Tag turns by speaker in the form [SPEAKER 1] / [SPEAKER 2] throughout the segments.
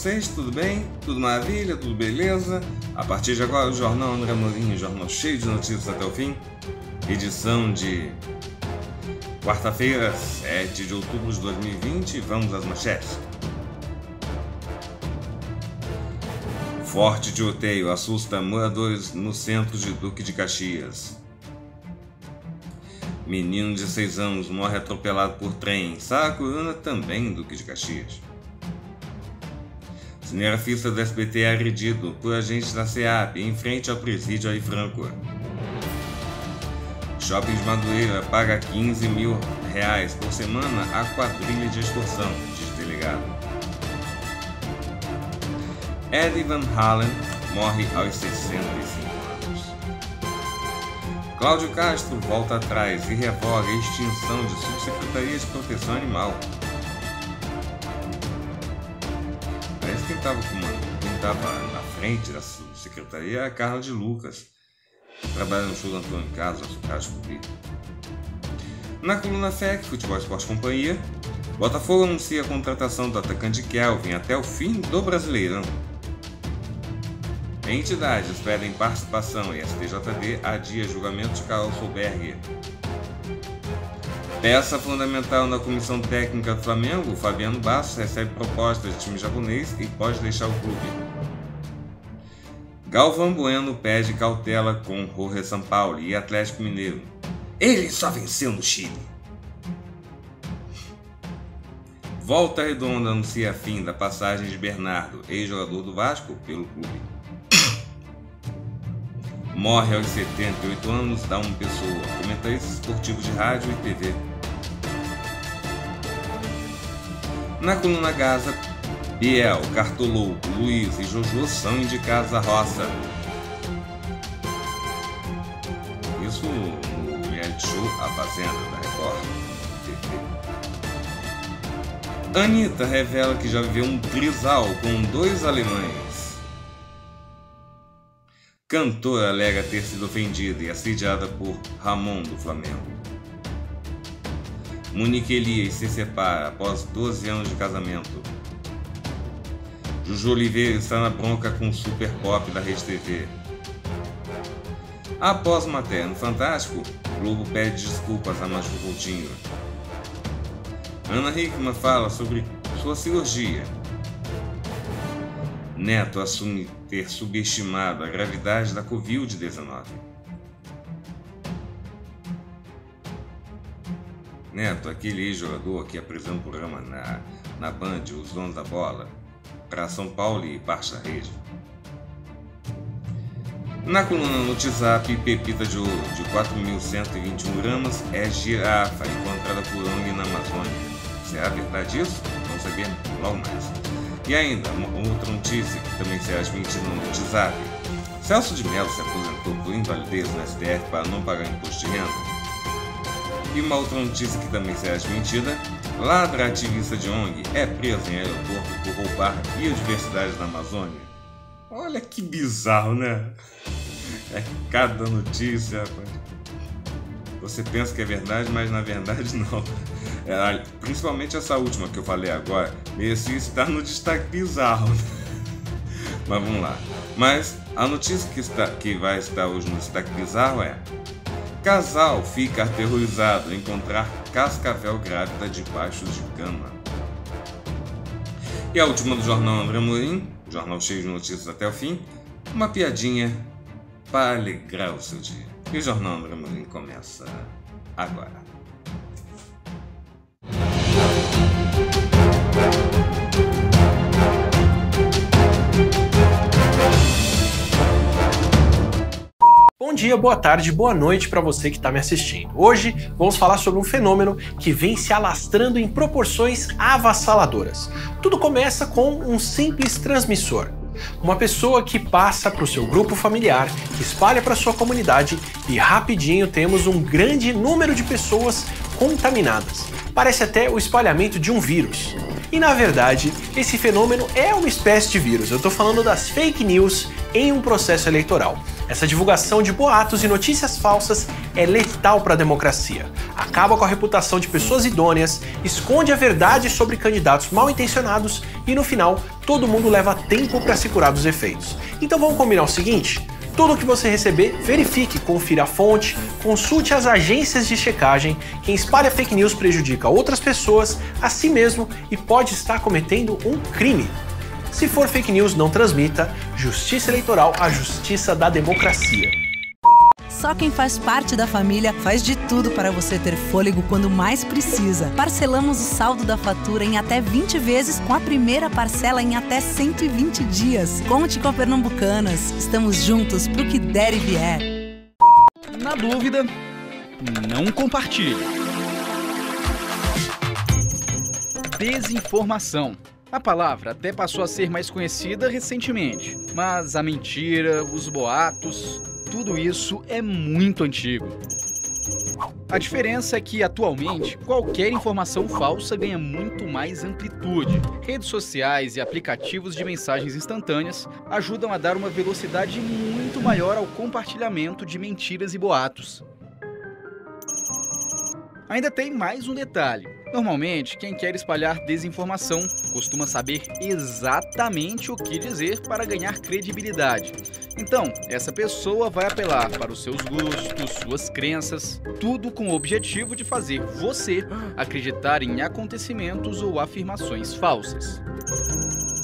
[SPEAKER 1] vocês? Tudo bem? Tudo maravilha? Tudo beleza? A partir de agora, o Jornal André Mourinho, jornal cheio de notícias até o fim. Edição de quarta-feira, 7 de outubro de 2020. Vamos às manchetes. Forte de tiroteio assusta moradores no centro de Duque de Caxias. Menino de 6 anos morre atropelado por trem. Saracuruna também, Duque de Caxias. Cinegrafista do SBT é agredido por agentes da SEAP em frente ao presídio aí Franco. Shopping de Madureira paga 15 mil reais por semana a quadrilha de extorsão, diz delegado. Eddie Van Halen morre aos 65 anos. Cláudio Castro volta atrás e revoga a extinção de Subsecretaria de Proteção Animal. estava comandando, quem estava na frente da secretaria é a Carla de Lucas, trabalhando no show do Antônio Carlos, Rádio Public. Na coluna FEC, Futebol Esporte Companhia, Botafogo anuncia a contratação do atacante Kelvin até o fim do Brasileirão. Entidades pedem participação e STJD adia julgamento de Carlos Berger Peça fundamental na comissão técnica do Flamengo, Fabiano Bastos recebe propostas de time japonês e pode deixar o clube. Galvão Bueno pede cautela com Jorge Sampaoli e Atlético Mineiro. Ele só venceu no Chile. Volta Redonda anuncia fim da passagem de Bernardo, ex-jogador do Vasco, pelo clube. Morre aos 78 anos uma Pessoa, comentarista esportivo de rádio e TV. Na coluna Gaza, Biel, Cartolouco, Luiz e Jojo são indicados à roça. Isso no reality show A Fazenda da Record. Anitta revela que já viveu um trisal com dois alemães. Cantora alega ter sido ofendida e assediada por Ramon do Flamengo. Monique Elias se separa após 12 anos de casamento. Juju Oliveira está na bronca com o super pop da RedeTV. Após matéria no Fantástico, Globo pede desculpas a Márcio Coutinho. Ana Hickman fala sobre sua cirurgia. Neto assume ter subestimado a gravidade da Covid-19. Neto, aquele jogador que apresentou um programa na, na Band, Os Donos da Bola, para São Paulo e Baixa Rede. Na coluna WhatsApp, pepita de ouro de 4.121 gramas é girafa encontrada por ONG na Amazônia. Será é verdade isso? Vamos saber logo mais. E ainda, uma outra notícia que também será admitida no WhatsApp. Celso de Mello se aposentou por invalidez na STF para não pagar imposto de renda e uma outra notícia que também será desmentida. Ladra ativista de ONG é preso em aeroporto por roubar biodiversidade na Amazônia. Olha que bizarro, né? É cada notícia, rapaz. Você pensa que é verdade, mas na verdade não. É, principalmente essa última que eu falei agora, esse está no destaque bizarro. mas vamos lá. Mas a notícia que, está, que vai estar hoje no destaque bizarro é Casal fica aterrorizado ao encontrar cascavel grávida debaixo de cama. E a última do jornal André Morim, jornal cheio de notícias até o fim, uma piadinha para alegrar o seu dia. E o jornal André Morim começa agora.
[SPEAKER 2] Bom dia, boa tarde, boa noite para você que está me assistindo. Hoje vamos falar sobre um fenômeno que vem se alastrando em proporções avassaladoras. Tudo começa com um simples transmissor. Uma pessoa que passa para o seu grupo familiar, que espalha para sua comunidade e rapidinho temos um grande número de pessoas contaminadas. Parece até o espalhamento de um vírus. E na verdade, esse fenômeno é uma espécie de vírus. Eu estou falando das fake news em um processo eleitoral. Essa divulgação de boatos e notícias falsas é letal para a democracia. Acaba com a reputação de pessoas idôneas, esconde a verdade sobre candidatos mal intencionados e, no final, todo mundo leva tempo para se curar dos efeitos. Então vamos combinar o seguinte? Tudo o que você receber, verifique, confira a fonte, consulte as agências de checagem. Quem espalha fake news prejudica outras pessoas, a si mesmo e pode estar cometendo um crime. Se for fake news, não transmita. Justiça eleitoral, a justiça da democracia.
[SPEAKER 3] Só quem faz parte da família faz de tudo para você ter fôlego quando mais precisa. Parcelamos o saldo da fatura em até 20 vezes, com a primeira parcela em até 120 dias. Conte com a Pernambucanas. Estamos juntos pro que der e vier. Na dúvida, não compartilhe. Desinformação. A palavra até passou a ser mais conhecida recentemente, mas a mentira, os boatos, tudo isso é muito antigo. A diferença é que, atualmente, qualquer informação falsa ganha muito mais amplitude. Redes sociais e aplicativos de mensagens instantâneas ajudam a dar uma velocidade muito maior ao compartilhamento de mentiras e boatos. Ainda tem mais um detalhe. Normalmente, quem quer espalhar desinformação costuma saber exatamente o que dizer para ganhar credibilidade. Então, essa pessoa vai apelar para os seus gostos, suas crenças, tudo com o objetivo de fazer você acreditar em acontecimentos ou afirmações falsas.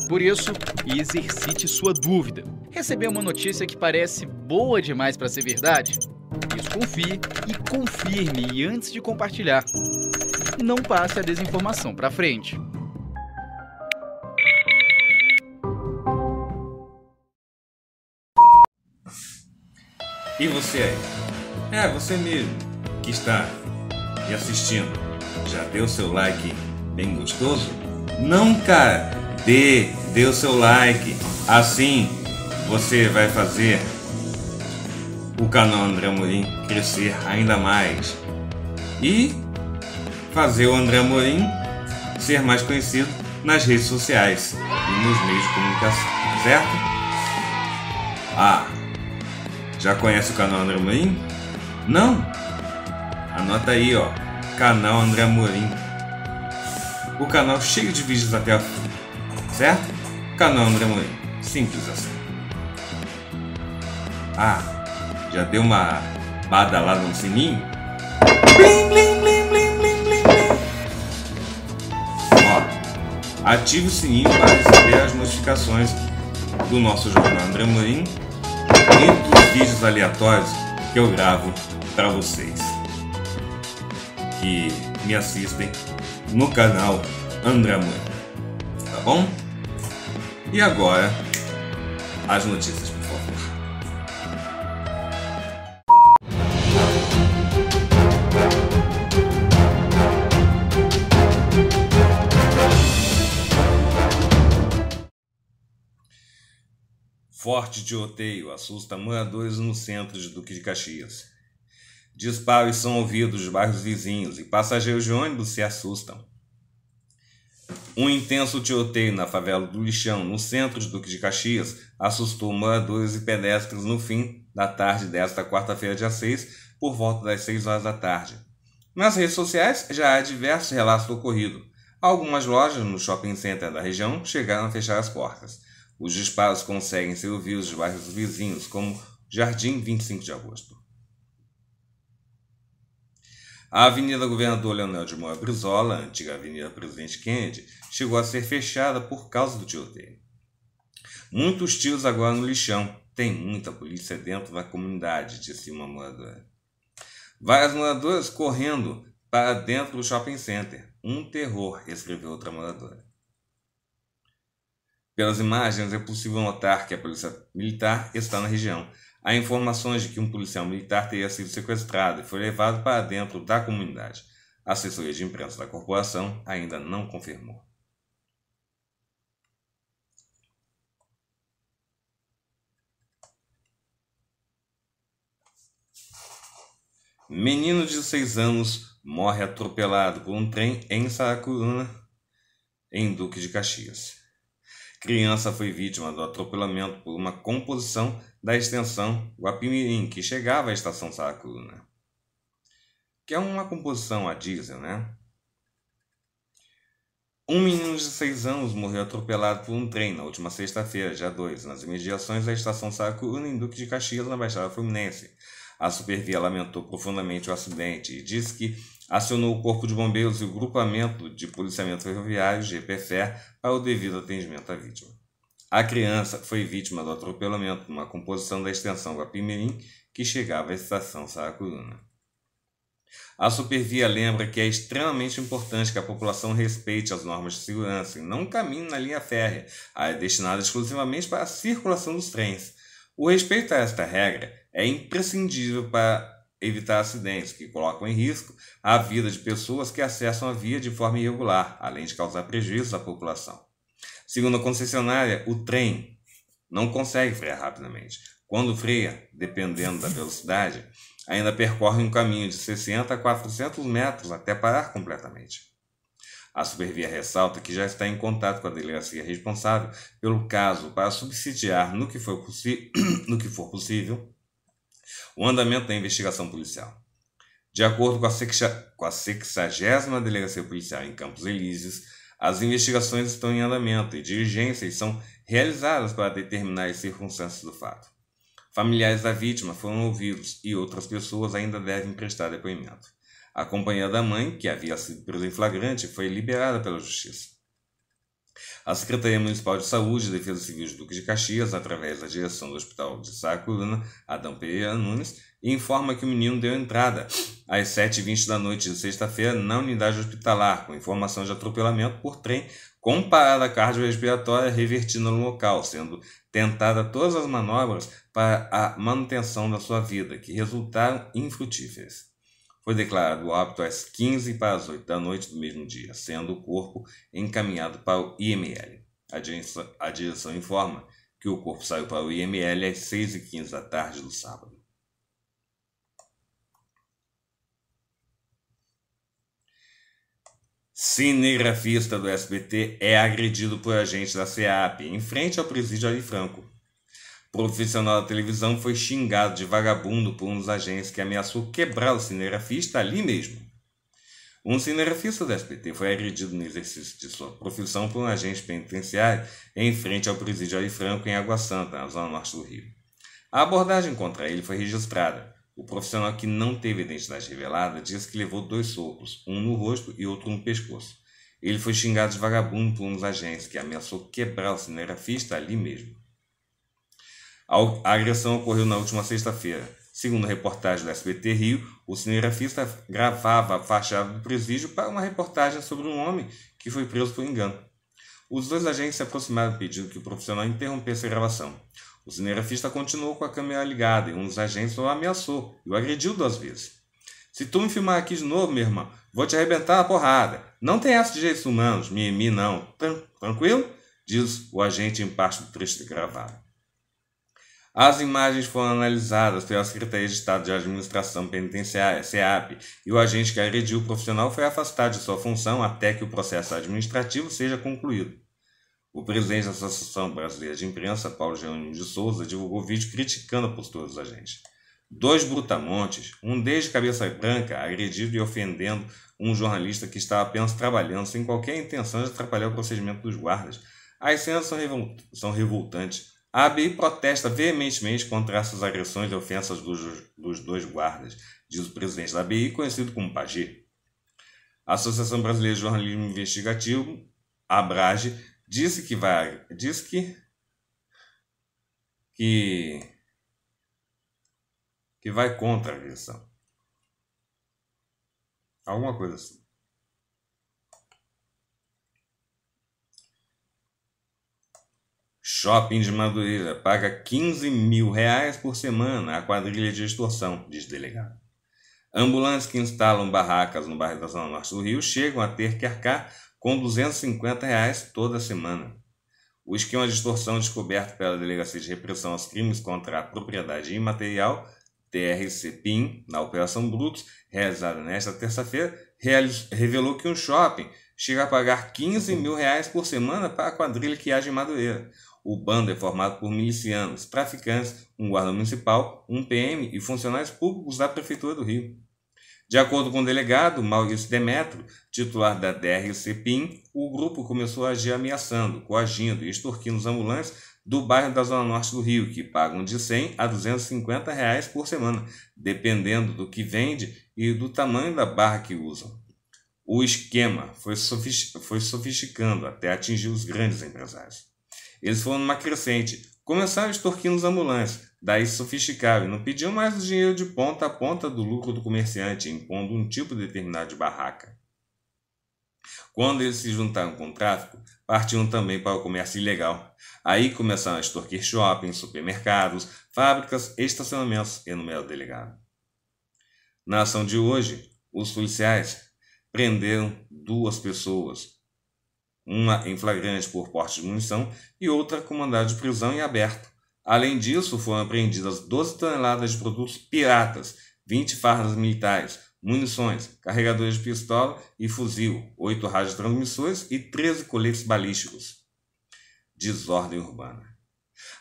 [SPEAKER 3] Por isso, exercite sua dúvida. Recebeu uma notícia que parece boa demais para ser verdade? desconfie e confirme e antes de compartilhar. Não passe a desinformação para frente.
[SPEAKER 1] E você aí? É, você mesmo que está me assistindo. Já deu seu like bem gostoso? Não, cara! Dê, dê o seu like. Assim você vai fazer o canal André Amorim crescer ainda mais e fazer o André Amorim ser mais conhecido nas redes sociais e nos meios de comunicação, certo? Ah, já conhece o canal André Amorim? Não? Anota aí, ó, canal André Amorim. O canal cheio de vídeos até a fim, certo? Canal André Amorim, simples assim. Ah, já deu uma badalada no sininho. Blim, blim, blim, blim, blim, blim, blim. Ó, ative o sininho para receber as notificações do nosso jornal André Morim e dos vídeos aleatórios que eu gravo para vocês que me assistem no canal André Morim. Tá bom? E agora, as notícias. Forte tiroteio assusta moradores no centro de Duque de Caxias. Disparos são ouvidos dos bairros vizinhos e passageiros de ônibus se assustam. Um intenso tiroteio na favela do Lixão, no centro de Duque de Caxias, assustou moradores e pedestres no fim da tarde desta quarta-feira, dia 6, por volta das 6 horas da tarde. Nas redes sociais já há diversos relatos do ocorrido. Algumas lojas no shopping center da região chegaram a fechar as portas. Os disparos conseguem ser ouvidos de bairros vizinhos, como Jardim 25 de Agosto. A Avenida Governador Leonel de Moura Brizola, antiga Avenida Presidente Kennedy, chegou a ser fechada por causa do tiroteio. Muitos tiros agora no lixão. Tem muita polícia dentro da comunidade, disse uma moradora. Várias moradoras correndo para dentro do shopping center. Um terror, escreveu outra moradora. Pelas imagens é possível notar que a polícia militar está na região. Há informações de que um policial militar teria sido sequestrado e foi levado para dentro da comunidade. A assessoria de imprensa da corporação ainda não confirmou. Menino de 6 anos morre atropelado por um trem em Saracuruna, em Duque de Caxias. Criança foi vítima do atropelamento por uma composição da extensão Guapimirim, que chegava à estação Saracuruna, né? que é uma composição a diesel, né? Um menino de 6 anos morreu atropelado por um trem na última sexta-feira, dia 2, nas imediações da estação Saracuruna, em Duque de Caxias, na Baixada Fluminense. A Supervia lamentou profundamente o acidente e disse que acionou o Corpo de Bombeiros e o Grupamento de Policiamento Ferroviário, GPFER, para o devido atendimento à vítima. A criança foi vítima do atropelamento numa composição da extensão Guapimirim, que chegava à estação Saracuruna. A Supervia lembra que é extremamente importante que a população respeite as normas de segurança e não caminhe na linha férrea, a destinada exclusivamente para a circulação dos trens. O respeito a esta regra é imprescindível para evitar acidentes que colocam em risco a vida de pessoas que acessam a via de forma irregular, além de causar prejuízos à população. Segundo a concessionária, o trem não consegue frear rapidamente. Quando freia, dependendo da velocidade, ainda percorre um caminho de 60 a 400 metros até parar completamente. A Supervia ressalta que já está em contato com a delegacia responsável pelo caso para subsidiar, no que for, no que for possível, o andamento da investigação policial. De acordo com a, 60 Delegacia Policial em Campos Elíseos, as investigações estão em andamento e diligências são realizadas para determinar as circunstâncias do fato. Familiares da vítima foram ouvidos e outras pessoas ainda devem prestar depoimento. A companhia da mãe, que havia sido presa em flagrante, foi liberada pela justiça. A Secretaria Municipal de Saúde e Defesa Civil de Duque de Caxias, através da direção do Hospital de Sacuruna, Adão Pereira Nunes, informa que o menino deu entrada às 7h20 da noite de sexta-feira na unidade hospitalar, com informação de atropelamento por trem com parada cardiorrespiratória revertida no local, sendo tentada todas as manobras para a manutenção da sua vida, que resultaram infrutíferas. Foi declarado o hábito às 15 para as 8 da noite do mesmo dia, sendo o corpo encaminhado para o IML. A direção, a direção informa que o corpo saiu para o IML às 6h15 da tarde do sábado. Cinegrafista do SBT é agredido por agente da CEAP em frente ao presídio Ali Franco profissional da televisão foi xingado de vagabundo por um dos agentes que ameaçou quebrar o cinegrafista ali mesmo. Um cinegrafista da SPT foi agredido no exercício de sua profissão por um agente penitenciário em frente ao presídio Ali Franco, em Água Santa, na zona norte do Rio. A abordagem contra ele foi registrada. O profissional que não teve identidade revelada disse que levou dois socos, um no rosto e outro no pescoço. Ele foi xingado de vagabundo por um dos agentes que ameaçou quebrar o cinegrafista ali mesmo. A agressão ocorreu na última sexta-feira. Segundo reportagem da SBT Rio, o cinegrafista gravava a fachada do presídio para uma reportagem sobre um homem que foi preso por engano. Os dois agentes se aproximaram pedindo que o profissional interrompesse a gravação. O cinegrafista continuou com a câmera ligada e um dos agentes o ameaçou e o agrediu duas vezes. Se tu me filmar aqui de novo, meu irmão, vou te arrebentar a porrada. Não tem essa de direitos humanos, mimimi não. Tran tranquilo? Diz o agente em parte do trecho gravado. As imagens foram analisadas pela Secretaria de Estado de Administração Penitenciária, SEAP, e o agente que agrediu o profissional foi afastado de sua função até que o processo administrativo seja concluído. O presidente da Associação Brasileira de Imprensa, Paulo Geônimo de Souza, divulgou vídeo criticando a postura dos agentes. Dois brutamontes, um desde cabeça branca, agredindo e ofendendo um jornalista que estava apenas trabalhando sem qualquer intenção de atrapalhar o procedimento dos guardas. As cenas são revoltantes. A ABI protesta veementemente contra essas agressões e ofensas dos, dos dois guardas, diz o presidente da ABI, conhecido como Pagê. A Associação Brasileira de Jornalismo Investigativo, Abrage, disse que vai, disse que, que, que vai contra a agressão. Alguma coisa assim. Shopping de Madureira paga 15 mil reais por semana à quadrilha de extorsão, diz delegado. Ambulâncias que instalam barracas no bairro da Zona Norte do Rio chegam a ter que arcar com 250 reais toda semana. O esquema de extorsão descoberto pela Delegacia de Repressão aos Crimes contra a Propriedade Imaterial, TRCPIM, na Operação Brutos, realizada nesta terça-feira, revelou que um shopping chega a pagar 15 mil reais por semana para a quadrilha que age em Madureira. O bando é formado por milicianos, traficantes, um guarda municipal, um PM e funcionários públicos da Prefeitura do Rio. De acordo com o delegado Maurício Demetro, titular da DRCPIM, o grupo começou a agir ameaçando, coagindo e extorquindo os ambulantes do bairro da Zona Norte do Rio, que pagam de 100 a 250 reais por semana, dependendo do que vende e do tamanho da barra que usam. O esquema foi sofisticando até atingir os grandes empresários. Eles foram numa crescente. Começaram extorquindo os ambulantes, daí se sofisticaram e não pediam mais o dinheiro de ponta a ponta do lucro do comerciante, impondo um tipo determinado de barraca. Quando eles se juntaram com o tráfico, partiam também para o comércio ilegal. Aí começaram a extorquir shoppings, supermercados, fábricas, estacionamentos, enumera o delegado. Na ação de hoje, os policiais prenderam duas pessoas, uma em flagrante por porte de munição e outra com mandado de prisão em aberto. Além disso, foram apreendidas 12 toneladas de produtos piratas, 20 fardas militares, munições, carregadores de pistola e fuzil, 8 radiotransmissores e 13 coletes balísticos. Desordem urbana.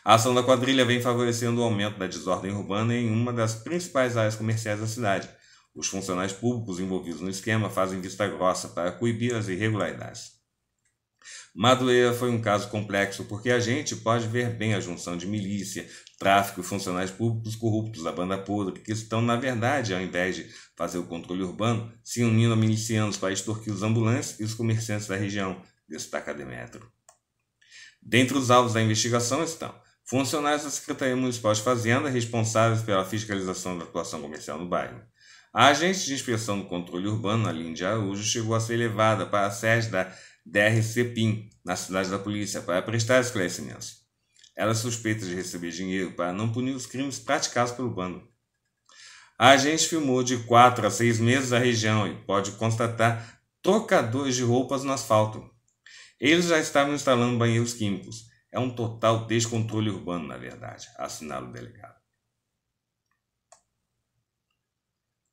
[SPEAKER 1] A ação da quadrilha vem favorecendo o aumento da desordem urbana em uma das principais áreas comerciais da cidade. Os funcionários públicos envolvidos no esquema fazem vista grossa para coibir as irregularidades. Madureira foi um caso complexo porque a gente pode ver bem a junção de milícia, tráfico e funcionários públicos corruptos da banda podre, que estão, na verdade, ao invés de fazer o controle urbano, se unindo a milicianos para extorquir os ambulantes e os comerciantes da região, destaca Demetrio. Dentre os alvos da investigação estão funcionários da Secretaria Municipal de Fazenda, responsáveis pela fiscalização da atuação comercial no bairro. A agente de inspeção do controle urbano, Aline de Araújo, chegou a ser levada para a sede da DRC Pin, na cidade da polícia, para prestar esclarecimentos. Ela é suspeita de receber dinheiro para não punir os crimes praticados pelo bando. A agente filmou de 4 a 6 meses a região e pode constatar trocadores de roupas no asfalto. Eles já estavam instalando banheiros químicos. É um total descontrole urbano, na verdade, assinala o delegado.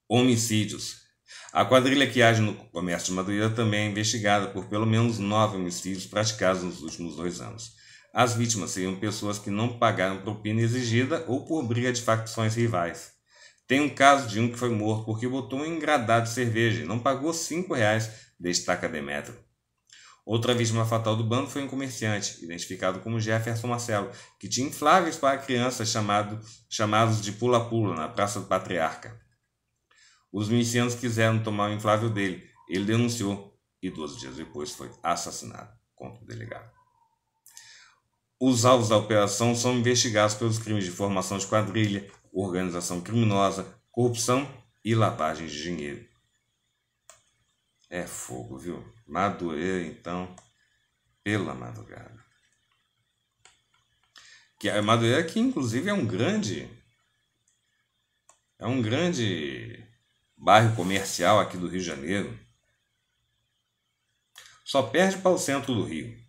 [SPEAKER 1] Homicídios. A quadrilha que age no comércio de Madureira também é investigada por pelo menos nove homicídios praticados nos últimos dois anos. As vítimas seriam pessoas que não pagaram propina exigida ou por briga de facções rivais. Tem um caso de um que foi morto porque botou um engradado de cerveja e não pagou cinco reais, destaca Demetrio. Outra vítima fatal do bando foi um comerciante, identificado como Jefferson Marcelo, que tinha infláveis para crianças chamado, chamados de pula-pula na Praça do Patriarca. Os milicianos quiseram tomar o inflável dele. Ele denunciou e 12 dias depois foi assassinado, contra o delegado. Os alvos da operação são investigados pelos crimes de formação de quadrilha, organização criminosa, corrupção e lavagem de dinheiro. É fogo, viu? Madureira, então, pela madrugada. Que a Madureira que inclusive é um grande é um grande bairro comercial aqui do Rio de Janeiro. Só perde para o centro do Rio.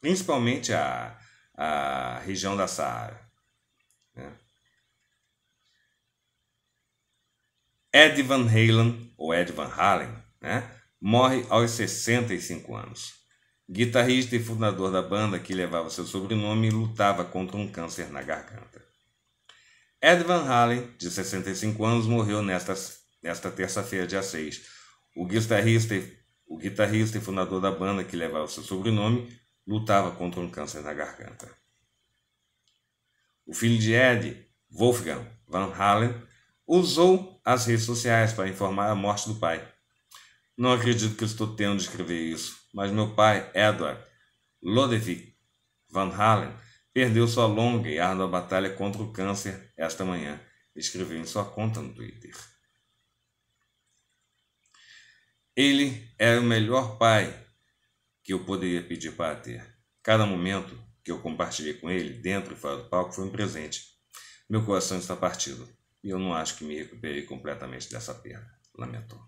[SPEAKER 1] Principalmente a, a região da Saara. Né? Ed Van Halen, ou Ed Van Halen, né? morre aos 65 anos. Guitarrista e fundador da banda que levava seu sobrenome, lutava contra um câncer na garganta. Ed Van Halen, de 65 anos, morreu nesta, nesta terça-feira, dia 6. O guitarrista, o guitarrista e fundador da banda, que levava seu sobrenome, lutava contra um câncer na garganta. O filho de Ed, Wolfgang Van Halen, usou as redes sociais para informar a morte do pai. Não acredito que estou tendo de escrever isso, mas meu pai, Edward Lodewijk Van Halen, perdeu sua longa e árdua batalha contra o câncer esta manhã, escreveu em sua conta no Twitter. Ele era o melhor pai que eu poderia pedir para ter. Cada momento que eu compartilhei com ele, dentro e fora do palco, foi um presente. Meu coração está partido e eu não acho que me recuperei completamente dessa perda, lamentou.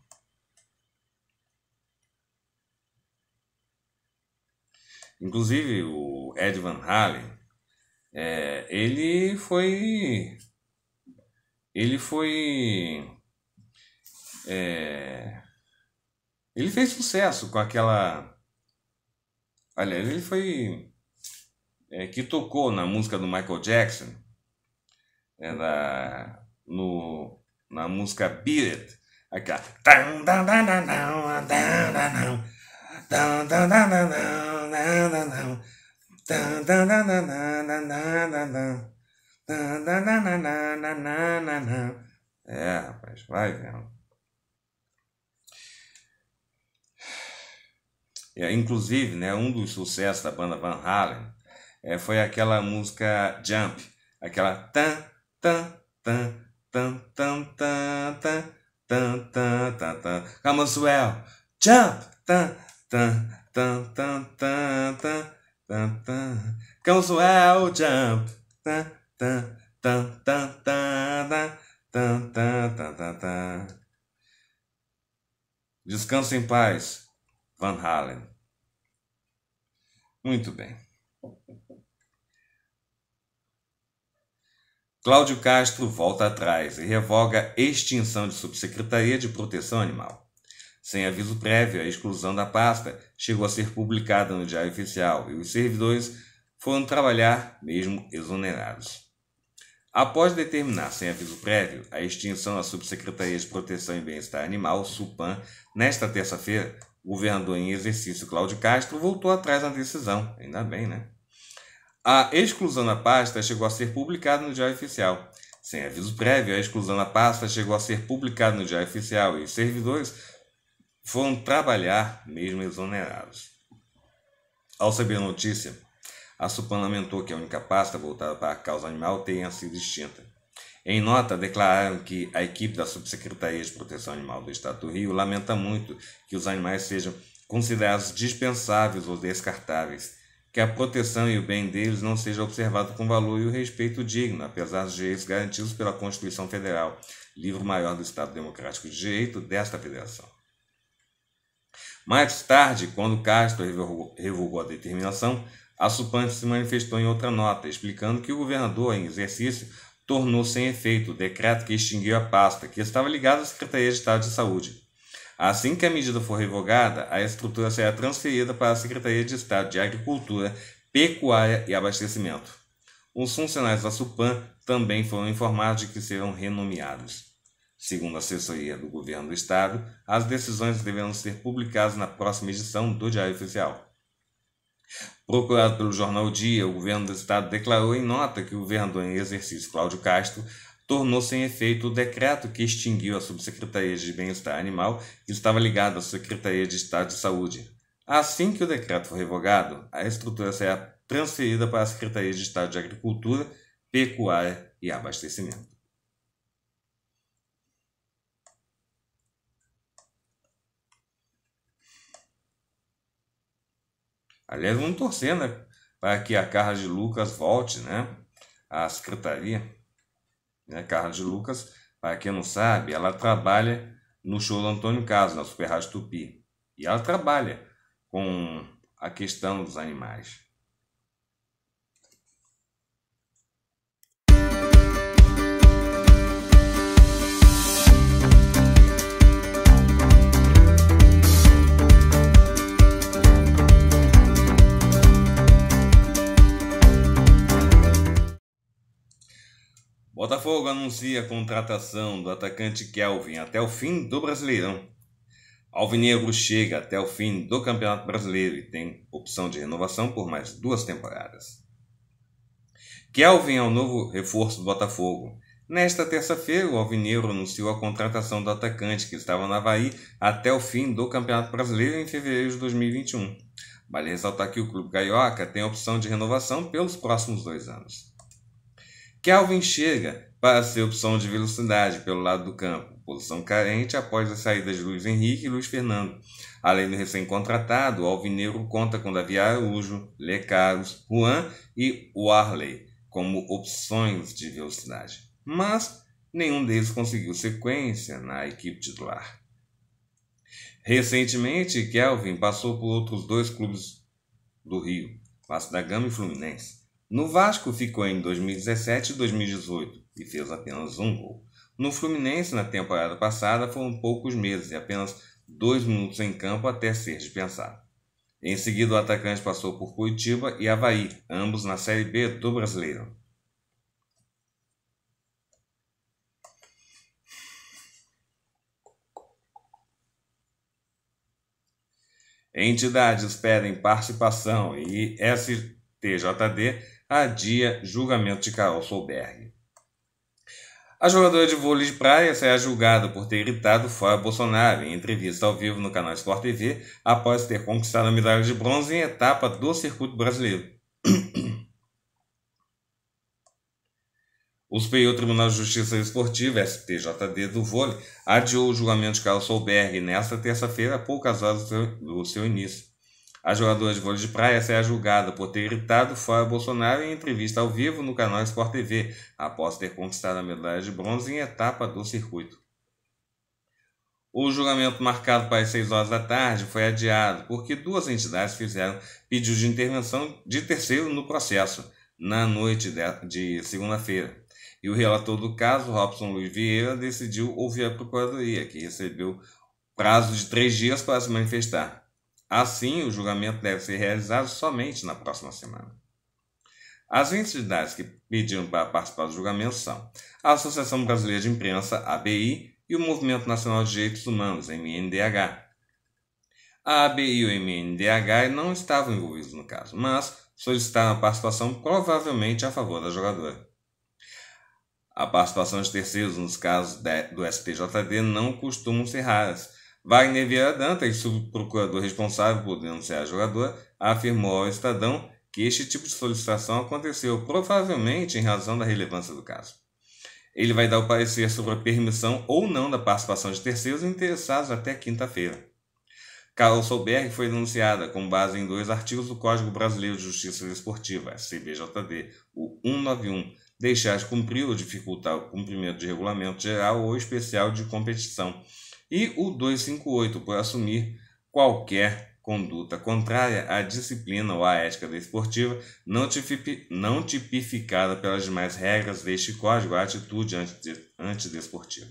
[SPEAKER 1] Inclusive, o Ed Van Halen é, ele foi. Ele foi. É, ele fez sucesso com aquela. olha ele foi. É, que tocou na música do Michael Jackson, é, na, no, na música Beat It, aquela. É, rapaz, vai vendo. É, inclusive, né, um dos sucessos da banda Van Halen é, foi aquela música Jump, aquela tan tan tan tan tan tan tan tan tan tan tan tan tan tan jump, tan tan tan tan tan tan Tan, tan. Cause I'll jump. Tan, tan, tan, tan, tan, tan, tan, tan, tan, tan. Descansa em paz, Van Halen. Muito bem. Cláudio Castro volta atrás e revoga extinção de subsecretaria de proteção animal. Sem aviso prévio, a exclusão da pasta chegou a ser publicada no Diário Oficial e os servidores foram trabalhar mesmo exonerados. Após determinar sem aviso prévio a extinção da Subsecretaria de Proteção e Bem-Estar Animal, SUPAM, nesta terça-feira, o governador em exercício Cláudio Castro voltou atrás na decisão. Ainda bem, né? A exclusão da pasta chegou a ser publicada no Diário Oficial. Sem aviso prévio, a exclusão da pasta chegou a ser publicada no Diário Oficial e os servidores foram trabalhar mesmo exonerados. Ao saber a notícia, a Supan lamentou que a única pasta voltada para a causa animal tenha sido extinta. Em nota, declararam que a equipe da Subsecretaria de Proteção Animal do Estado do Rio lamenta muito que os animais sejam considerados dispensáveis ou descartáveis, que a proteção e o bem deles não seja observado com valor e o respeito digno, apesar dos direitos garantidos pela Constituição Federal, livro maior do Estado Democrático de Direito desta Federação. Mais tarde, quando Castro revogou a determinação, a Supan se manifestou em outra nota, explicando que o governador, em exercício, tornou sem efeito o decreto que extinguiu a pasta, que estava ligada à Secretaria de Estado de Saúde. Assim que a medida for revogada, a estrutura será transferida para a Secretaria de Estado de Agricultura, Pecuária e Abastecimento. Os funcionários da Supan também foram informados de que serão renomeados. Segundo a assessoria do Governo do Estado, as decisões deverão ser publicadas na próxima edição do Diário Oficial. Procurado pelo jornal Dia, o governo do estado declarou em nota que o governador em exercício Cláudio Castro tornou sem efeito o decreto que extinguiu a Subsecretaria de Bem-Estar Animal, que estava ligada à Secretaria de Estado de Saúde. Assim que o decreto for revogado, a estrutura será transferida para a Secretaria de Estado de Agricultura, Pecuária e Abastecimento. Aliás, vamos torcer, né? Para que a Carla de Lucas volte, né? à secretaria. Né? Carla de Lucas, para quem não sabe, ela trabalha no show do Antônio Caso, na Super Rádio Tupi. E ela trabalha com a questão dos animais. Botafogo anuncia a contratação do atacante Kelvin até o fim do Brasileirão. Alvinegro chega até o fim do Campeonato Brasileiro e tem opção de renovação por mais duas temporadas. Kelvin é o novo reforço do Botafogo. Nesta terça-feira, o Alvinegro anunciou a contratação do atacante que estava na Havaí até o fim do Campeonato Brasileiro em fevereiro de 2021. Vale ressaltar que o clube Gaioca tem opção de renovação pelos próximos dois anos. Kelvin chega para ser opção de velocidade pelo lado do campo, posição carente após a saída de Luiz Henrique e Luiz Fernando. Além do recém-contratado, o Alvinegro conta com Davi Araújo, Lecaros, Juan e Warley como opções de velocidade, mas nenhum deles conseguiu sequência na equipe titular. Recentemente, Kelvin passou por outros dois clubes do Rio, Vasco da Gama e Fluminense. No Vasco ficou em 2017 e 2018 e fez apenas um gol. No Fluminense, na temporada passada, foram poucos meses e apenas dois minutos em campo até ser dispensado. Em seguida, o atacante passou por Curitiba e Havaí, ambos na Série B do Brasileiro. Entidades pedem participação e STJD adia julgamento de Carol Solberg. A jogadora de vôlei de praia será julgada por ter gritado fora Bolsonaro em entrevista ao vivo no canal Sport TV após ter conquistado a medalha de bronze em etapa do circuito brasileiro. O Superior Tribunal de Justiça Esportiva, STJD do vôlei, adiou o julgamento de Carlos Solberg nesta terça-feira, poucas horas do seu início. A jogadora de vôlei de praia será julgada por ter irritado fora Bolsonaro em entrevista ao vivo no canal Sport TV, após ter conquistado a medalha de bronze em etapa do circuito. O julgamento marcado para as 6 horas da tarde foi adiado porque duas entidades fizeram pedido de intervenção de terceiro no processo, na noite de segunda-feira. E o relator do caso, Robson Luiz Vieira, decidiu ouvir a procuradoria, que recebeu prazo de três dias para se manifestar. Assim, o julgamento deve ser realizado somente na próxima semana. As entidades que pediram para participar do julgamento são a Associação Brasileira de Imprensa, ABI, e o Movimento Nacional de Direitos Humanos, MNDH. A ABI e o MNDH não estavam envolvidos no caso, mas solicitaram a participação provavelmente a favor da jogadora. A participação de terceiros nos casos do STJD não costumam ser raras, Wagner Vieira Dantas, subprocurador responsável por denunciar a jogadora, afirmou ao Estadão que este tipo de solicitação aconteceu provavelmente em razão da relevância do caso. Ele vai dar o parecer sobre a permissão ou não da participação de terceiros interessados até quinta-feira. Carol Solberg foi denunciada com base em dois artigos do Código Brasileiro de Justiça Esportiva, CBJD, o 191, deixar de cumprir ou dificultar o cumprimento de regulamento geral ou especial de competição, e o 258 por assumir qualquer conduta contrária à disciplina ou à ética desportiva não, não tipificada pelas demais regras deste código, a atitude antidesportiva.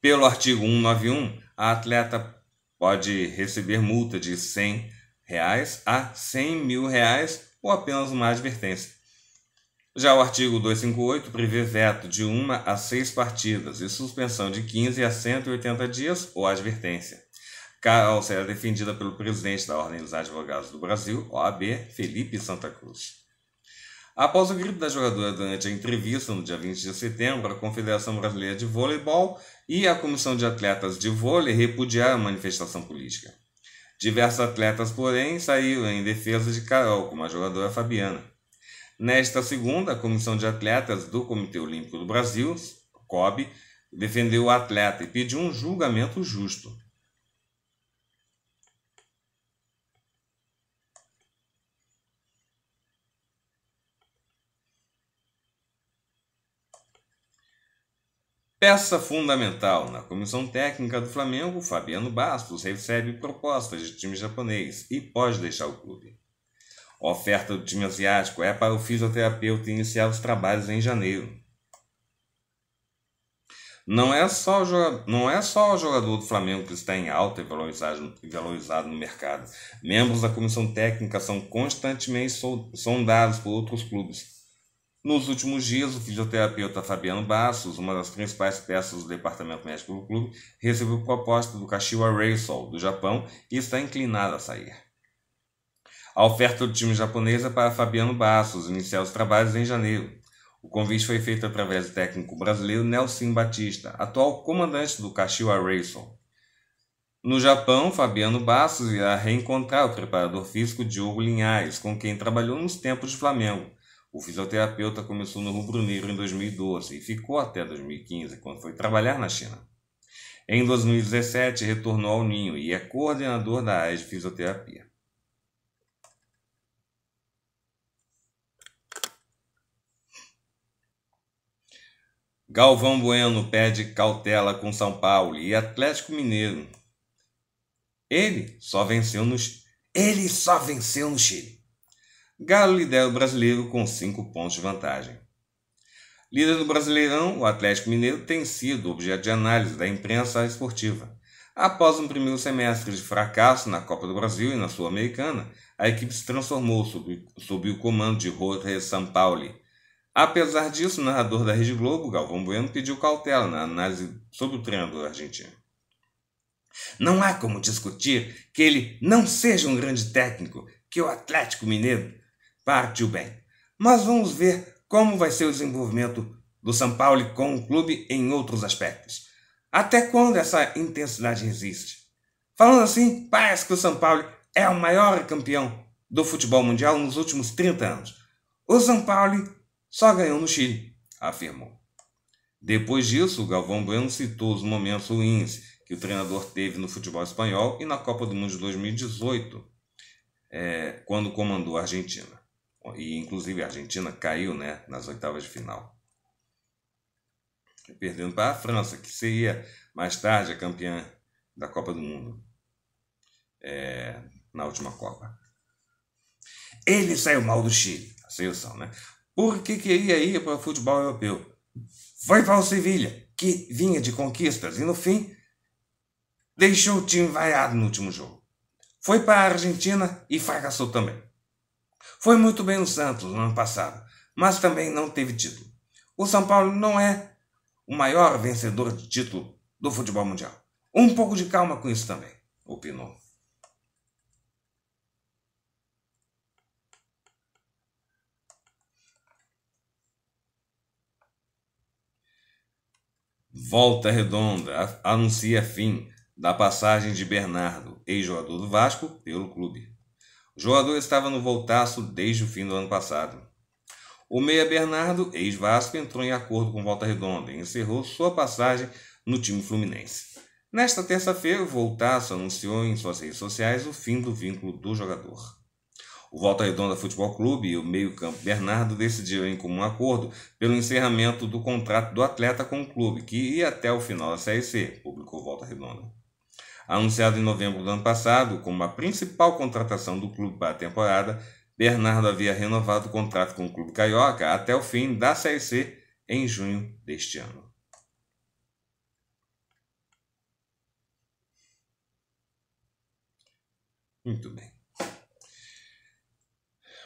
[SPEAKER 1] Pelo artigo 191, a atleta pode receber multa de R$ 100 reais a R$ 100 mil reais ou apenas uma advertência. Já o artigo 258 prevê veto de uma a seis partidas e suspensão de 15 a 180 dias ou advertência. Carol será defendida pelo presidente da Ordem dos Advogados do Brasil, OAB, Felipe Santa Cruz. Após o grito da jogadora durante a entrevista no dia 20 de setembro, a Confederação Brasileira de Voleibol e a Comissão de Atletas de Vôlei repudiaram a manifestação política. Diversos atletas, porém, saíram em defesa de Carol, como a jogadora Fabiana. Nesta segunda, a Comissão de Atletas do Comitê Olímpico do Brasil, COB, defendeu o atleta e pediu um julgamento justo. Peça fundamental na comissão técnica do Flamengo, Fabiano Bastos recebe propostas de time japonês e pode deixar o clube. Oferta do time asiático é para o fisioterapeuta iniciar os trabalhos em janeiro. Não é só o jogador, não é só o jogador do Flamengo que está em alta e valorizado, valorizado no mercado. Membros da comissão técnica são constantemente sondados por outros clubes. Nos últimos dias, o fisioterapeuta Fabiano Bassos, uma das principais peças do departamento médico do clube, recebeu proposta do Kashiwa Reysol, do Japão, e está inclinado a sair a oferta do time japonesa para Fabiano Bastos iniciar os trabalhos em janeiro. O convite foi feito através do técnico brasileiro Nelson Batista, atual comandante do Kashiwa Racing. No Japão, Fabiano Bastos irá reencontrar o preparador físico Diogo Linhares, com quem trabalhou nos tempos de Flamengo. O fisioterapeuta começou no Rubro Negro em 2012 e ficou até 2015, quando foi trabalhar na China. Em 2017, retornou ao Ninho e é coordenador da área de fisioterapia. Galvão Bueno pede cautela com São Paulo e Atlético Mineiro. Ele só venceu nos ele só venceu no Chile. Galo lidera o brasileiro com cinco pontos de vantagem. Líder do Brasileirão, o Atlético Mineiro tem sido objeto de análise da imprensa esportiva. Após um primeiro semestre de fracasso na Copa do Brasil e na Sul-Americana, a equipe se transformou sob, sob o comando de Jorge Sampaoli, Apesar disso, o narrador da Rede Globo, Galvão Bueno, pediu cautela na análise sobre o triângulo argentino. Não há como discutir que ele não seja um grande técnico, que o Atlético Mineiro partiu bem. Mas vamos ver como vai ser o desenvolvimento do São Paulo com o clube em outros aspectos. Até quando essa intensidade existe? Falando assim, parece que o São Paulo é o maior campeão do futebol mundial nos últimos 30 anos. O São Paulo só ganhou no Chile, afirmou. Depois disso, Galvão Bueno citou os momentos ruins que o treinador teve no futebol espanhol e na Copa do Mundo de 2018, é, quando comandou a Argentina. E, inclusive, a Argentina caiu né, nas oitavas de final. Perdendo para a França, que seria mais tarde a campeã da Copa do Mundo, é, na última Copa. Ele saiu mal do Chile, a seleção, né? Por que queria ir para o futebol europeu. Foi para o Sevilha, que vinha de conquistas e no fim deixou o time vaiado no último jogo. Foi para a Argentina e fracassou também. Foi muito bem no Santos no ano passado, mas também não teve título. O São Paulo não é o maior vencedor de título do futebol mundial. Um pouco de calma com isso também, opinou. Volta Redonda anuncia fim da passagem de Bernardo, ex-jogador do Vasco, pelo clube. O jogador estava no voltaço desde o fim do ano passado. O meia Bernardo, ex-Vasco, entrou em acordo com Volta Redonda e encerrou sua passagem no time fluminense. Nesta terça-feira, o Voltaço anunciou em suas redes sociais o fim do vínculo do jogador. O Volta Redonda Futebol Clube e o meio-campo Bernardo decidiram em comum acordo pelo encerramento do contrato do atleta com o clube, que ia até o final da Série C, publicou Volta Redonda. Anunciado em novembro do ano passado como a principal contratação do clube para a temporada, Bernardo havia renovado o contrato com o clube carioca até o fim da Série C em junho deste ano. Muito bem.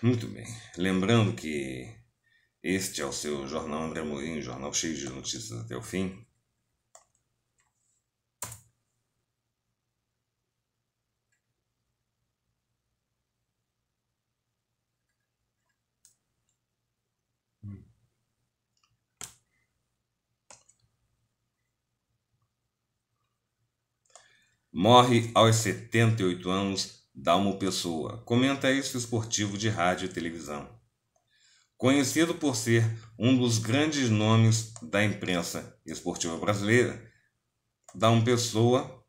[SPEAKER 1] Muito bem. Lembrando que este é o seu Jornal André Mourinho, jornal cheio de notícias até o fim. Morre aos 78 anos Dalmo Pessoa, comentarista esportivo de rádio e televisão. Conhecido por ser um dos grandes nomes da imprensa esportiva brasileira, Dalmo Pessoa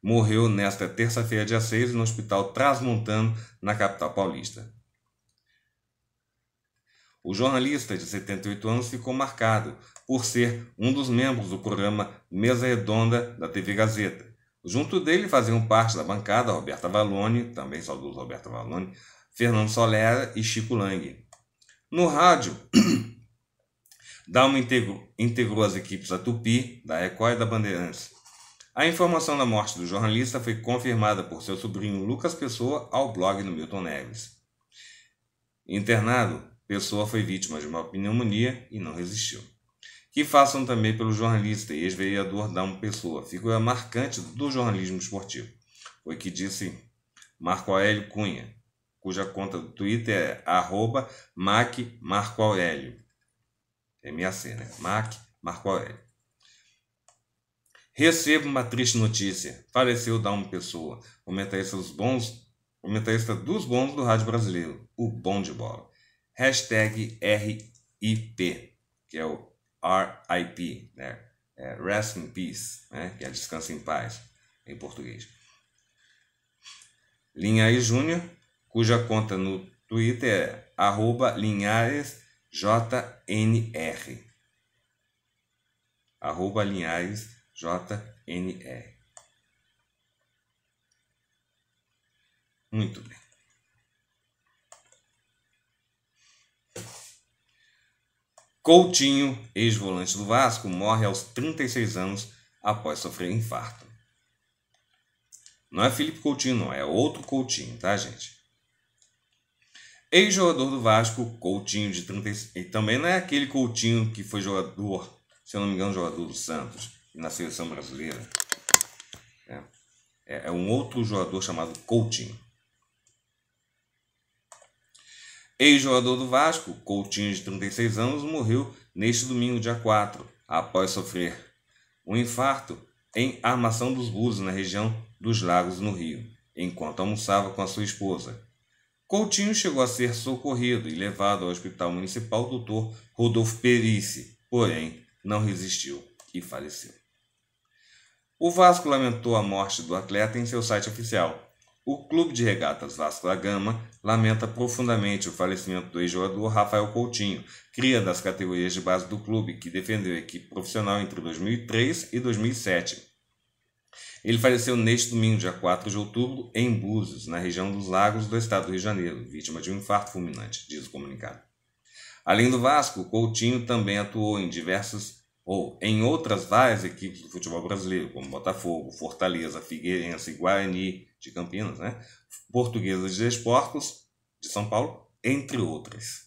[SPEAKER 1] morreu nesta terça-feira, dia 6, no Hospital Trasmontano, na capital paulista. O jornalista de 78 anos ficou marcado por ser um dos membros do programa Mesa Redonda da TV Gazeta Junto dele faziam parte da bancada Roberta Valone, também saudoso Roberta Valone, Fernando Solera e Chico Lang. No rádio, Dalma integrou, integrou as equipes da Tupi, da Record e da Bandeirantes. A informação da morte do jornalista foi confirmada por seu sobrinho Lucas Pessoa ao blog do Milton Neves. Internado, Pessoa foi vítima de uma pneumonia e não resistiu que façam também pelo jornalista e ex-vereador Dalmo Pessoa, figura marcante do jornalismo esportivo. Foi que disse Marco Aurélio Cunha, cuja conta do Twitter é arroba Mac Marco Aurélio. né? Mac Marco Aurélio. Recebo uma triste notícia. Faleceu Dalmo Pessoa, comentarista dos bons, comentarista dos bons do rádio brasileiro, o bom de bola. Hashtag RIP, que é o R.I.P., né? É, Rest in Peace, né? que é Descanso em Paz, em português. Linhares Júnior, cuja conta no Twitter é arroba linharesjnr. Arroba linharesjnr. Muito bem. Coutinho, ex-volante do Vasco, morre aos 36 anos após sofrer infarto. Não é Felipe Coutinho, não, é outro Coutinho, tá, gente? Ex-jogador do Vasco, Coutinho de 36. E também não é aquele Coutinho que foi jogador, se eu não me engano, jogador do Santos, na seleção brasileira. É, é, é um outro jogador chamado Coutinho. Ex-jogador do Vasco, Coutinho, de 36 anos, morreu neste domingo, dia 4, após sofrer um infarto em Armação dos Búzios, na região dos Lagos, no Rio, enquanto almoçava com a sua esposa. Coutinho chegou a ser socorrido e levado ao Hospital Municipal Dr. Rodolfo Perice, porém não resistiu e faleceu. O Vasco lamentou a morte do atleta em seu site oficial. O Clube de Regatas Vasco da Gama lamenta profundamente o falecimento do ex-jogador Rafael Coutinho, cria das categorias de base do clube, que defendeu a equipe profissional entre 2003 e 2007. Ele faleceu neste domingo, dia 4 de outubro, em Búzios, na região dos Lagos do estado do Rio de Janeiro, vítima de um infarto fulminante, diz o comunicado. Além do Vasco, Coutinho também atuou em diversas ou em outras várias equipes do futebol brasileiro, como Botafogo, Fortaleza, Figueirense, Guarani, de Campinas, né? Portuguesas de Esportes, de São Paulo, entre outras.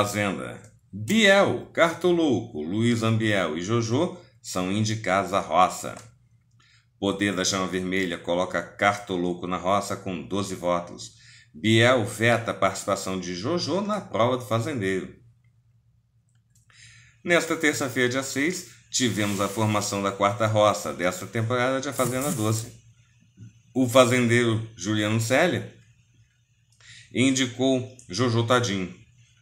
[SPEAKER 1] Fazenda. Biel, Cartoluco, Luiz Ambiel e Jojo são indicados à roça. Poder da Chama Vermelha coloca Cartoluco na roça com 12 votos. Biel veta a participação de Jojo na prova do fazendeiro. Nesta terça-feira, dia 6, tivemos a formação da quarta roça desta temporada de A Fazenda 12. O fazendeiro Juliano Célia indicou Jojo Tadinho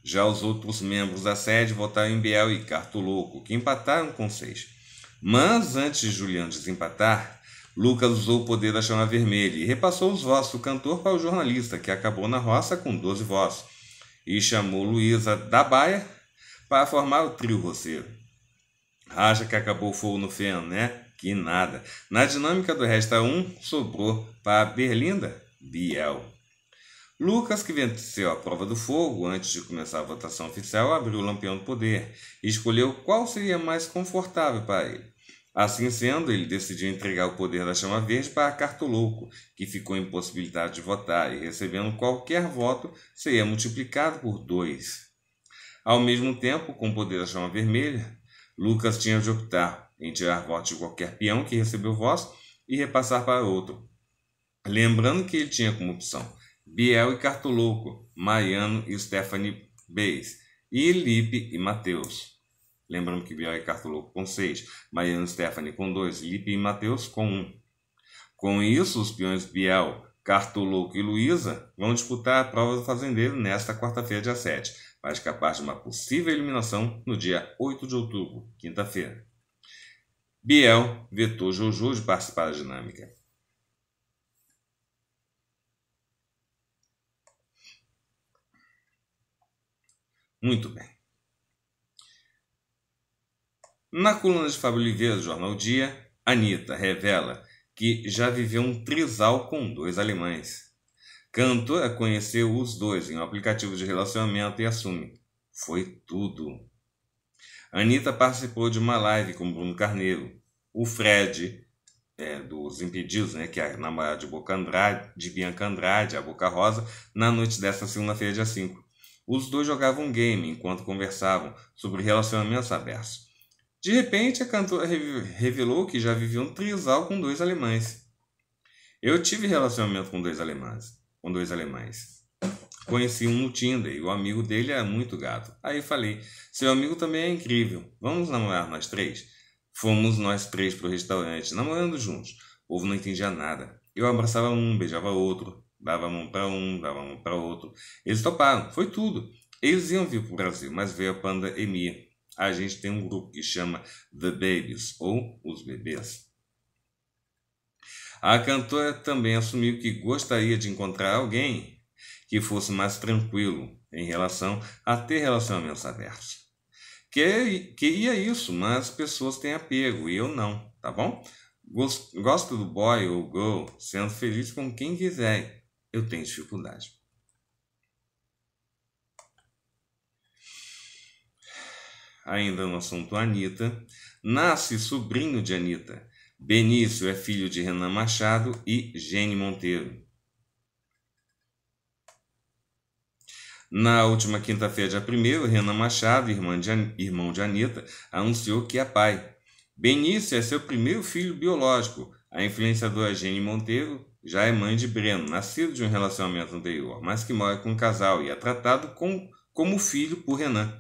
[SPEAKER 1] já os outros membros da sede votaram em Biel e Cartoloco, que empataram com seis. Mas, antes de Juliano desempatar, Lucas usou o poder da chama vermelha e repassou os votos do cantor para o jornalista, que acabou na roça com 12 votos, e chamou Luísa da Baia para formar o trio roceiro. Acha que acabou o fogo no feno, né? Que nada. Na dinâmica do Resta 1, sobrou para Berlinda Biel. Lucas, que venceu a prova do fogo antes de começar a votação oficial, abriu o Lampião do Poder e escolheu qual seria mais confortável para ele. Assim sendo, ele decidiu entregar o poder da Chama Verde para Cartolouco, que ficou impossibilitado de votar e, recebendo qualquer voto, seria multiplicado por dois. Ao mesmo tempo, com o poder da Chama Vermelha, Lucas tinha de optar em tirar voto de qualquer peão que recebeu voz e repassar para outro, lembrando que ele tinha como opção Biel e Cartoloco, Mariano e Stephanie Beis, e Lipe e Mateus. Lembrando que Biel e Cartoloco com 6, Mariano e Stephanie com 2, Lipe e Mateus com 1. Um. Com isso, os peões Biel, Cartoloco e Luísa vão disputar a prova do fazendeiro nesta quarta-feira, dia 7, para escapar de uma possível eliminação no dia 8 de outubro, quinta-feira. Biel vetou Jojo de participar da dinâmica. Muito bem. Na coluna de Fábio Oliveira do Jornal Dia, Anitta revela que já viveu um trisal com dois alemães. Cantora conheceu os dois em um aplicativo de relacionamento e assume. Foi tudo. Anitta participou de uma live com Bruno Carneiro. O Fred, é, dos Impedidos, né, que é a namorada de, Boca Andrade, de Bianca Andrade, a Boca Rosa, na noite desta segunda-feira, dia 5. Os dois jogavam um game enquanto conversavam sobre relacionamentos abertos. De repente, a cantora revelou que já vivia um trisal com dois alemães. Eu tive relacionamento com dois alemães. Com dois alemães. Conheci um no Tinder e o amigo dele é muito gato. Aí falei: Seu amigo também é incrível. Vamos namorar nós três? Fomos nós três para o restaurante, namorando juntos. O povo não entendia nada. Eu abraçava um, beijava outro dava a mão para um, dava a mão para outro. Eles toparam, foi tudo. Eles iam vir para o Brasil, mas veio a pandemia. A gente tem um grupo que chama The Babies, ou Os Bebês. A cantora também assumiu que gostaria de encontrar alguém que fosse mais tranquilo em relação a ter relacionamentos abertos. Queria é, é isso, mas pessoas têm apego e eu não, tá bom? Gosto do boy ou girl, sendo feliz com quem quiser eu tenho dificuldade. Ainda no assunto Anitta, nasce sobrinho de Anitta. Benício é filho de Renan Machado e Gene Monteiro. Na última quinta-feira, dia 1 Renan Machado, irmã de, irmão de Anitta, anunciou que é pai. Benício é seu primeiro filho biológico. A influenciadora Gene Monteiro já é mãe de Breno, nascido de um relacionamento anterior, mas que mora com um casal e é tratado com, como filho por Renan.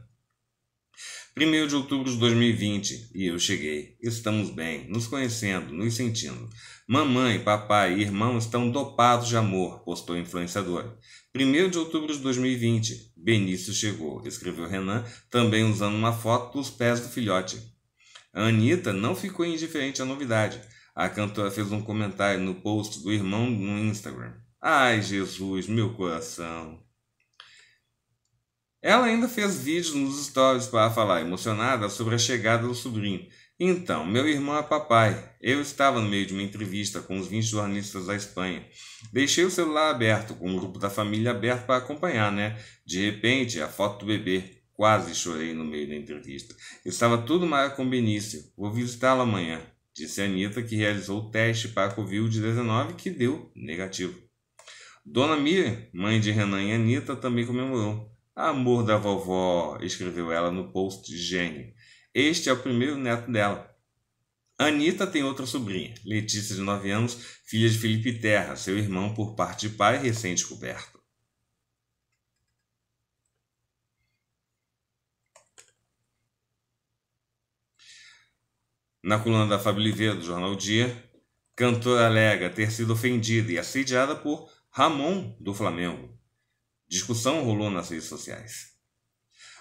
[SPEAKER 1] 1 de outubro de 2020, e eu cheguei. Estamos bem, nos conhecendo, nos sentindo. Mamãe, papai e irmão estão dopados de amor, postou a influenciadora. 1 de outubro de 2020, Benício chegou, escreveu Renan, também usando uma foto dos pés do filhote. A Anitta não ficou indiferente à novidade a cantora fez um comentário no post do irmão no Instagram. Ai, Jesus, meu coração. Ela ainda fez vídeos nos stories para falar emocionada sobre a chegada do sobrinho. Então, meu irmão é papai. Eu estava no meio de uma entrevista com os 20 jornalistas da Espanha. Deixei o celular aberto, com o grupo da família aberto para acompanhar, né? De repente, a foto do bebê. Quase chorei no meio da entrevista. Estava tudo mal com Benício. Vou visitá-lo amanhã. Disse Anitta que realizou o teste para a Covid-19 que deu negativo. Dona Miriam, mãe de Renan e Anitta, também comemorou. Amor da vovó, escreveu ela no post de gênio. Este é o primeiro neto dela. Anitta tem outra sobrinha, Letícia, de 9 anos, filha de Felipe Terra, seu irmão por parte de pai recém-descoberto. Na coluna da Fábio Oliveira, do Jornal Dia, cantora alega ter sido ofendida e assediada por Ramon, do Flamengo. Discussão rolou nas redes sociais.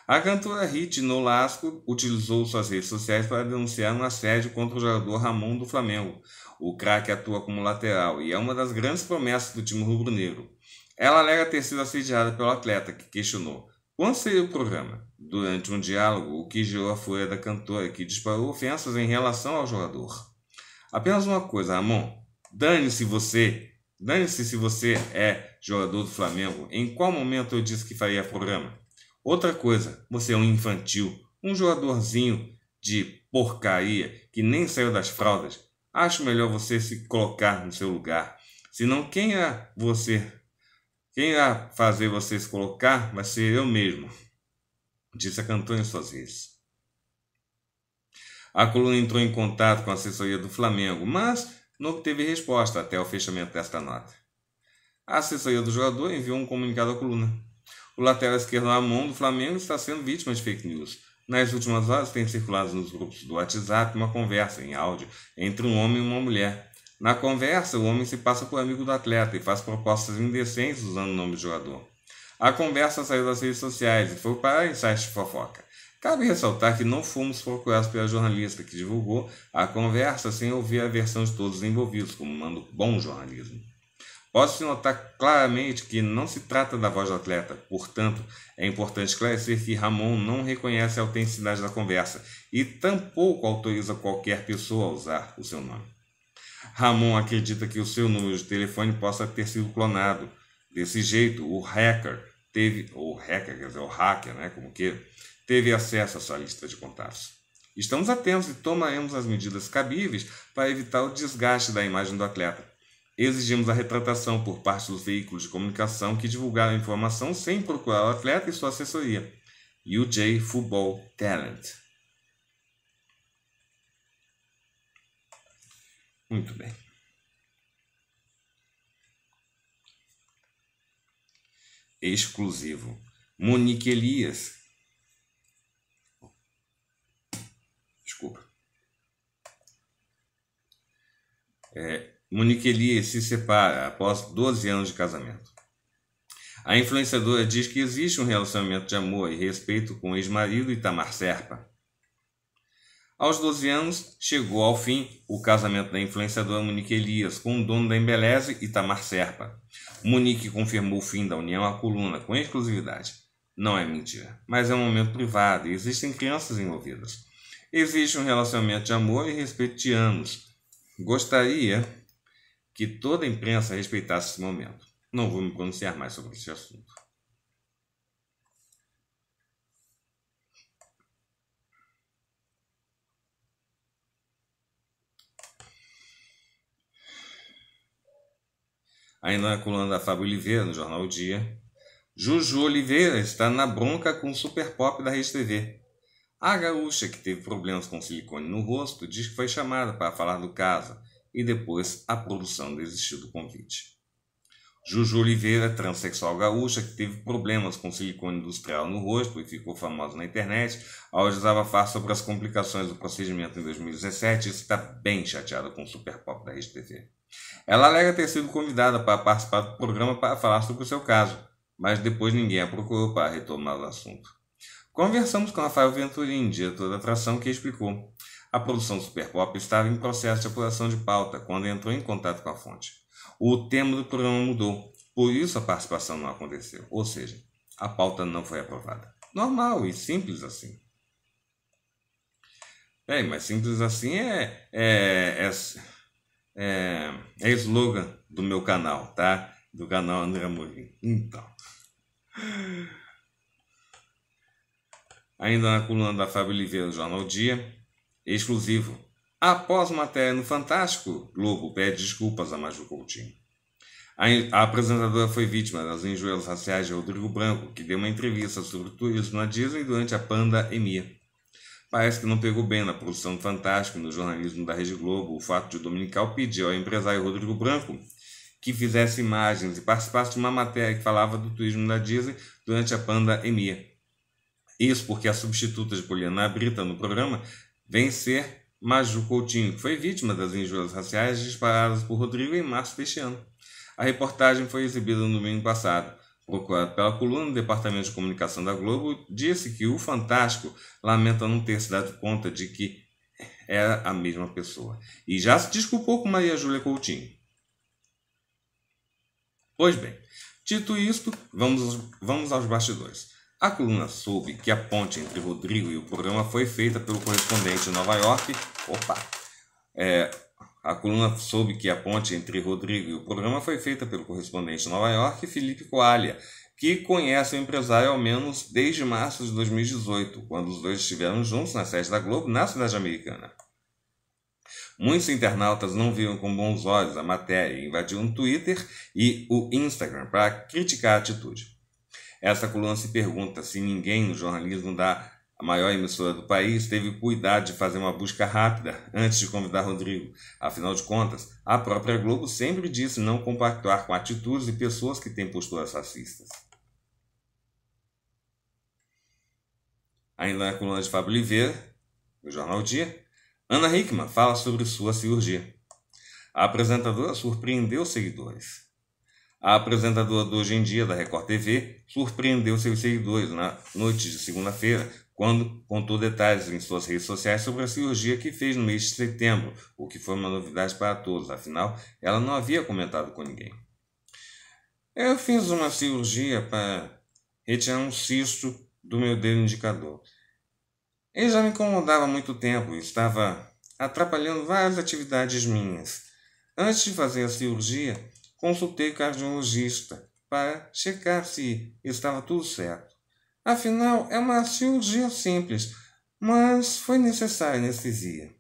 [SPEAKER 1] A cantora Hit Nolasco utilizou suas redes sociais para denunciar um assédio contra o jogador Ramon do Flamengo. O craque atua como lateral e é uma das grandes promessas do time rubro-negro. Ela alega ter sido assediada pelo atleta, que questionou: quando seria o programa? Durante um diálogo, o que gerou a fúria da cantora, que disparou ofensas em relação ao jogador. Apenas uma coisa, Ramon. Dane-se você. Dane-se se você é jogador do Flamengo. Em qual momento eu disse que faria programa? Outra coisa, você é um infantil, um jogadorzinho de porcaria que nem saiu das fraldas. Acho melhor você se colocar no seu lugar. Senão, quem é você quem irá fazer vocês colocar vai ser eu mesmo, disse a cantora em suas redes. A coluna entrou em contato com a assessoria do Flamengo, mas não obteve resposta até o fechamento desta nota. A assessoria do jogador enviou um comunicado à coluna. O lateral esquerdo mão do Flamengo está sendo vítima de fake news. Nas últimas horas tem circulado nos grupos do WhatsApp uma conversa em áudio entre um homem e uma mulher, na conversa, o homem se passa por amigo do atleta e faz propostas indecentes usando o nome do jogador. A conversa saiu das redes sociais e foi para site de fofoca. Cabe ressaltar que não fomos procurados pela jornalista que divulgou a conversa sem ouvir a versão de todos os envolvidos, como manda bom jornalismo. Pode-se notar claramente que não se trata da voz do atleta, portanto, é importante esclarecer que Ramon não reconhece a autenticidade da conversa e tampouco autoriza qualquer pessoa a usar o seu nome. Ramon acredita que o seu número de telefone possa ter sido clonado. Desse jeito, o hacker teve, ou hacker, quer dizer, o hacker, né, como que, teve acesso à sua lista de contatos. Estamos atentos e tomaremos as medidas cabíveis para evitar o desgaste da imagem do atleta. Exigimos a retratação por parte dos veículos de comunicação que divulgaram a informação sem procurar o atleta e sua assessoria. UJ Football Talent. Muito bem. Exclusivo. Monique Elias. Desculpa. É, Monique Elias se separa após 12 anos de casamento. A influenciadora diz que existe um relacionamento de amor e respeito com o ex-marido Itamar Serpa. Aos 12 anos, chegou ao fim o casamento da influenciadora Monique Elias com o dono da Embeleze, Itamar Serpa. Monique confirmou o fim da união à coluna com exclusividade. Não é mentira, mas é um momento privado e existem crianças envolvidas. Existe um relacionamento de amor e respeito de anos. Gostaria que toda a imprensa respeitasse esse momento. Não vou me pronunciar mais sobre esse assunto. ainda na coluna da Fábio Oliveira, no jornal O Dia. Juju Oliveira está na bronca com o super pop da Rede TV. A gaúcha, que teve problemas com silicone no rosto, diz que foi chamada para falar do caso e depois a produção desistiu do convite. Juju Oliveira, transexual gaúcha, que teve problemas com silicone industrial no rosto e ficou famosa na internet, ao desabafar sobre as complicações do procedimento em 2017, está bem chateada com o super pop da Rede TV. Ela alega ter sido convidada para participar do programa para falar sobre o seu caso, mas depois ninguém a procurou para retomar o assunto. Conversamos com Rafael Venturini, diretor da atração, que explicou. A produção do Super Pop estava em processo de apuração de pauta quando entrou em contato com a fonte. O tema do programa mudou, por isso a participação não aconteceu, ou seja, a pauta não foi aprovada. Normal e simples assim. Bem, mas simples assim é, é, é é, é slogan do meu canal, tá? Do canal André Amorim. Então. Ainda na coluna da Fábio Oliveira, Jornal Dia, exclusivo. Após matéria no Fantástico, Globo pede desculpas a Maju Coutinho. A, apresentadora foi vítima das injúrias raciais de Rodrigo Branco, que deu uma entrevista sobre turismo na Disney durante a Panda Emir. Parece que não pegou bem na produção do Fantástico no jornalismo da Rede Globo o fato de o Dominical pedir ao empresário Rodrigo Branco que fizesse imagens e participasse de uma matéria que falava do turismo da Disney durante a pandemia. Isso porque a substituta de Poliana Brita no programa vem ser Maju Coutinho, que foi vítima das injúrias raciais disparadas por Rodrigo em março deste ano. A reportagem foi exibida no domingo passado procurado pela coluna do Departamento de Comunicação da Globo, disse que o Fantástico lamenta não ter se dado conta de que era a mesma pessoa e já se desculpou com Maria Júlia Coutinho. Pois bem, dito isto, vamos, vamos aos bastidores. A coluna soube que a ponte entre Rodrigo e o programa foi feita pelo correspondente em Nova York, opa, é, a coluna soube que a ponte entre Rodrigo e o programa foi feita pelo correspondente de Nova York, Felipe Coalha, que conhece o empresário ao menos desde março de 2018, quando os dois estiveram juntos na sede da Globo, na cidade americana. Muitos internautas não viram com bons olhos a matéria e invadiram o Twitter e o Instagram para criticar a atitude. Essa coluna se pergunta se ninguém no jornalismo dá maior emissora do país, teve cuidado de fazer uma busca rápida antes de convidar Rodrigo. Afinal de contas, a própria Globo sempre disse não compactuar com atitudes de pessoas que têm posturas racistas. Ainda na coluna de Fábio Oliveira, do Jornal Dia, Ana Hickman fala sobre sua cirurgia. A apresentadora surpreendeu seguidores. A apresentadora do Hoje em Dia da Record TV surpreendeu seus seguidores na noite de segunda-feira quando contou detalhes em suas redes sociais sobre a cirurgia que fez no mês de setembro, o que foi uma novidade para todos, afinal, ela não havia comentado com ninguém. Eu fiz uma cirurgia para retirar um cisto do meu dedo indicador. Ele já me incomodava há muito tempo e estava atrapalhando várias atividades minhas. Antes de fazer a cirurgia, consultei o cardiologista para checar se estava tudo certo. Afinal, é uma cirurgia simples, mas foi necessária anestesia.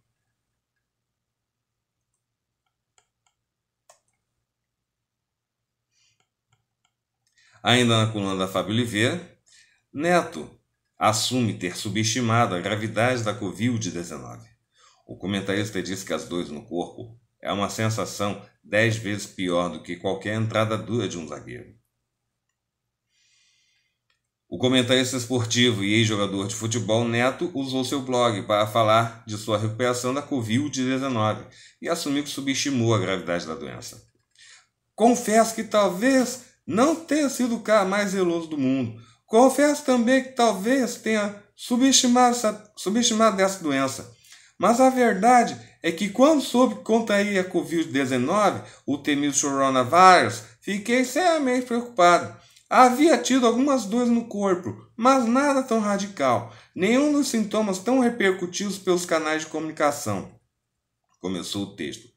[SPEAKER 1] Ainda na coluna da Fábio Oliveira, Neto assume ter subestimado a gravidade da Covid-19. O comentarista diz que as dores no corpo é uma sensação dez vezes pior do que qualquer entrada dura de um zagueiro. O comentarista esportivo e ex-jogador de futebol Neto usou seu blog para falar de sua recuperação da Covid-19 e assumiu que subestimou a gravidade da doença. Confesso que talvez não tenha sido o cara mais zeloso do mundo. Confesso também que talvez tenha subestimado essa, subestimado doença. Mas a verdade é que quando soube contrair a Covid-19, o temido coronavírus, fiquei seriamente preocupado. Havia tido algumas dores no corpo, mas nada tão radical. Nenhum dos sintomas tão repercutidos pelos canais de comunicação. Começou o texto.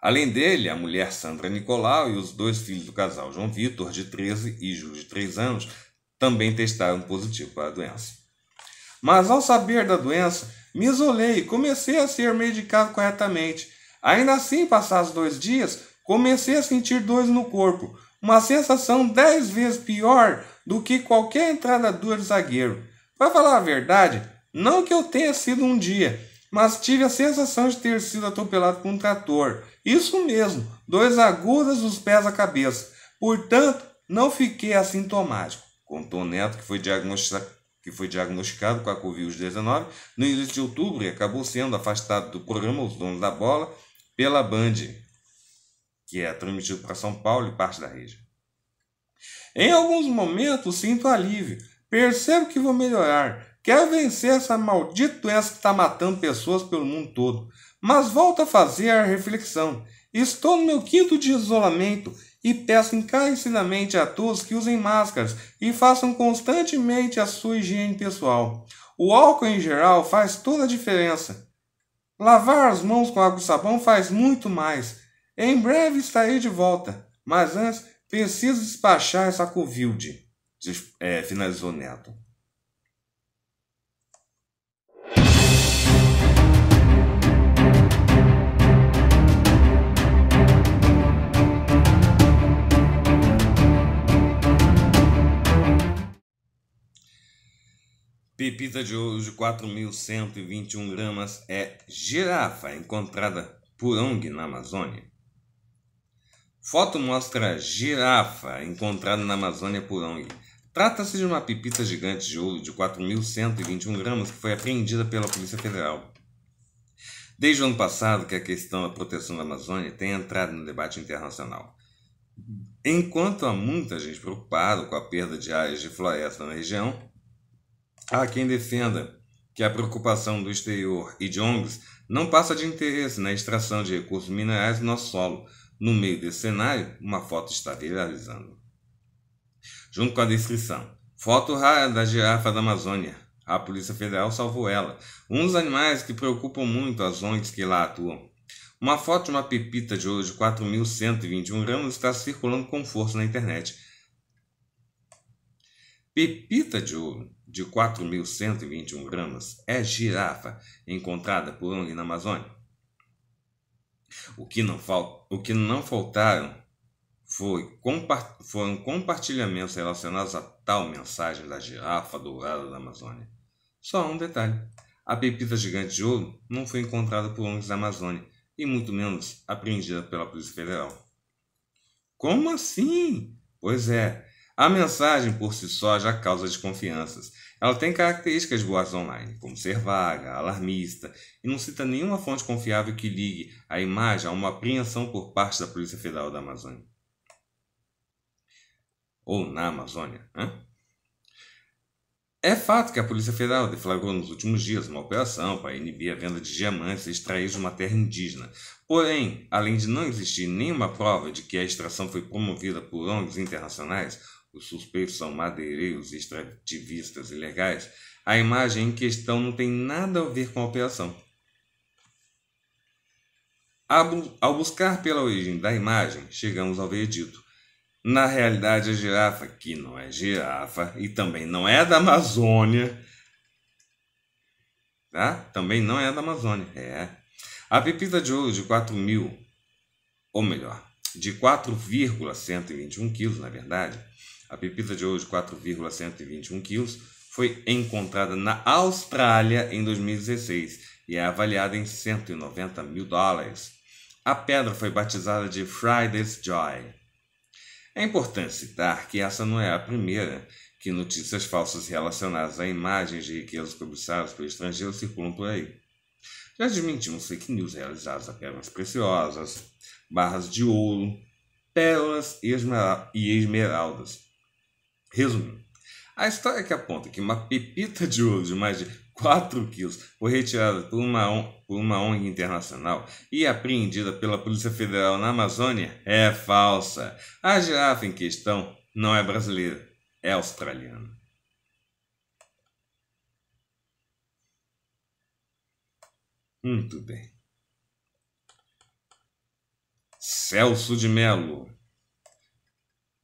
[SPEAKER 1] Além dele, a mulher Sandra Nicolau e os dois filhos do casal, João Vitor, de 13 e Ju, de 3 anos, também testaram positivo para a doença. Mas ao saber da doença, me isolei e comecei a ser medicado corretamente. Ainda assim, passados dois dias, comecei a sentir dores no corpo, uma sensação dez vezes pior do que qualquer entrada dura de zagueiro. Para falar a verdade, não que eu tenha sido um dia, mas tive a sensação de ter sido atropelado por um trator. Isso mesmo, dois agudas dos pés à cabeça. Portanto, não fiquei assintomático, contou Neto, que foi que foi diagnosticado com a Covid-19 no início de outubro e acabou sendo afastado do programa Os Donos da Bola pela Band que é transmitido para São Paulo e parte da rede. Em alguns momentos sinto alívio, percebo que vou melhorar, quero vencer essa maldita doença que está matando pessoas pelo mundo todo, mas volto a fazer a reflexão. Estou no meu quinto de isolamento e peço encarecidamente a todos que usem máscaras e façam constantemente a sua higiene pessoal. O álcool em geral faz toda a diferença. Lavar as mãos com água e sabão faz muito mais. Em breve estarei de volta, mas antes preciso despachar essa covilde, é, finalizou Neto. Pepita de ouro de 4.121 gramas é girafa encontrada por ONG na Amazônia. Foto mostra girafa encontrada na Amazônia por ONG. Trata-se de uma pepita gigante de ouro de 4.121 gramas que foi apreendida pela Polícia Federal. Desde o ano passado que a questão da proteção da Amazônia tem entrado no debate internacional. Enquanto há muita gente preocupada com a perda de áreas de floresta na região, há quem defenda que a preocupação do exterior e de ONGs não passa de interesse na extração de recursos minerais do nosso solo, no meio desse cenário, uma foto está viralizando. Junto com a descrição: Foto rara da girafa da Amazônia. A Polícia Federal salvou ela. Um dos animais que preocupam muito as ONGs que lá atuam. Uma foto de uma pepita de ouro de 4.121 gramas está circulando com força na internet. Pepita de ouro de 4.121 gramas é girafa encontrada por ONG na Amazônia. O que não, fal... o que não faltaram foi foram compartilhamentos relacionados a tal mensagem da girafa dourada da Amazônia. Só um detalhe: a pepita gigante de ouro não foi encontrada por homens da Amazônia e muito menos apreendida pela Polícia Federal. Como assim? Pois é, a mensagem por si só já causa desconfianças. Ela tem características boas online, como ser vaga, alarmista, e não cita nenhuma fonte confiável que ligue a imagem a uma apreensão por parte da Polícia Federal da Amazônia. Ou na Amazônia. Hein? É fato que a Polícia Federal deflagrou nos últimos dias uma operação para inibir a venda de diamantes extraídos de uma terra indígena. Porém, além de não existir nenhuma prova de que a extração foi promovida por ONGs internacionais, os suspeitos são madeireiros extrativistas ilegais, a imagem em questão não tem nada a ver com a operação. Ao buscar pela origem da imagem, chegamos ao veredito. Na realidade, a girafa, que não é girafa e também não é da Amazônia, tá? Também não é da Amazônia, é. A pepita de ouro de 4 mil, ou melhor, de 4,121 quilos, na verdade, a pepita de hoje, 4,121 quilos, foi encontrada na Austrália em 2016 e é avaliada em 190 mil dólares. A pedra foi batizada de Friday's Joy. É importante citar que essa não é a primeira que notícias falsas relacionadas a imagens de riquezas cobiçadas por estrangeiros circulam por aí. Já desmentimos fake news realizadas a pedras preciosas, barras de ouro, pérolas e esmeraldas, Resumindo, a história que aponta que uma pepita de ouro de mais de 4 quilos foi retirada por uma, ONG, por uma ONG internacional e apreendida pela Polícia Federal na Amazônia é falsa. A girafa em questão não é brasileira, é australiana. Muito bem. Celso de Melo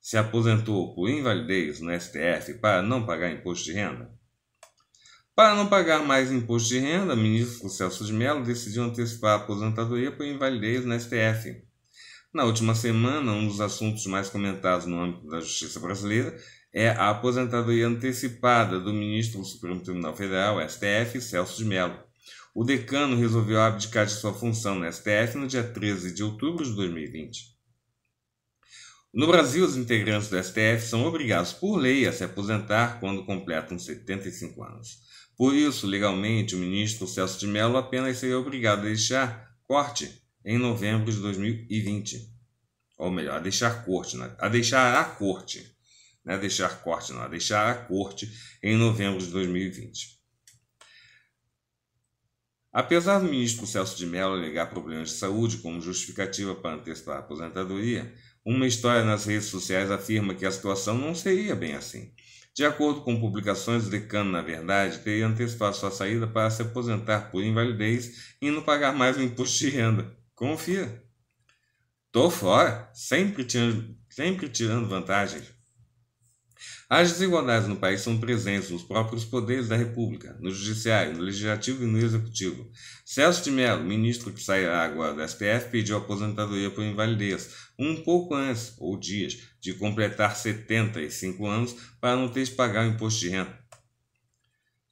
[SPEAKER 1] se aposentou por invalidez no STF para não pagar imposto de renda? Para não pagar mais imposto de renda, o ministro Celso de Mello decidiu antecipar a aposentadoria por invalidez no STF. Na última semana, um dos assuntos mais comentados no âmbito da justiça brasileira é a aposentadoria antecipada do ministro do Supremo Tribunal Federal, STF, Celso de Mello. O decano resolveu abdicar de sua função no STF no dia 13 de outubro de 2020. No Brasil, os integrantes do STF são obrigados por lei a se aposentar quando completam 75 anos. Por isso, legalmente, o ministro Celso de Mello apenas seria obrigado a deixar corte em novembro de 2020. Ou melhor, a deixar corte, né? a deixar a corte. Não é deixar corte, não, a deixar a corte em novembro de 2020. Apesar do ministro Celso de Mello alegar problemas de saúde como justificativa para antecipar a aposentadoria, uma história nas redes sociais afirma que a situação não seria bem assim. De acordo com publicações, o decano, na verdade, teria antecipado sua saída para se aposentar por invalidez e não pagar mais o imposto de renda. Confia. Tô fora, sempre tirando, sempre tirando vantagens. As desigualdades no país são presentes nos próprios poderes da República, no Judiciário, no Legislativo e no Executivo. Celso de Mello, ministro que sairá agora do STF, pediu aposentadoria por invalidez, um pouco antes, ou dias, de completar 75 anos para não ter de pagar o imposto de renda.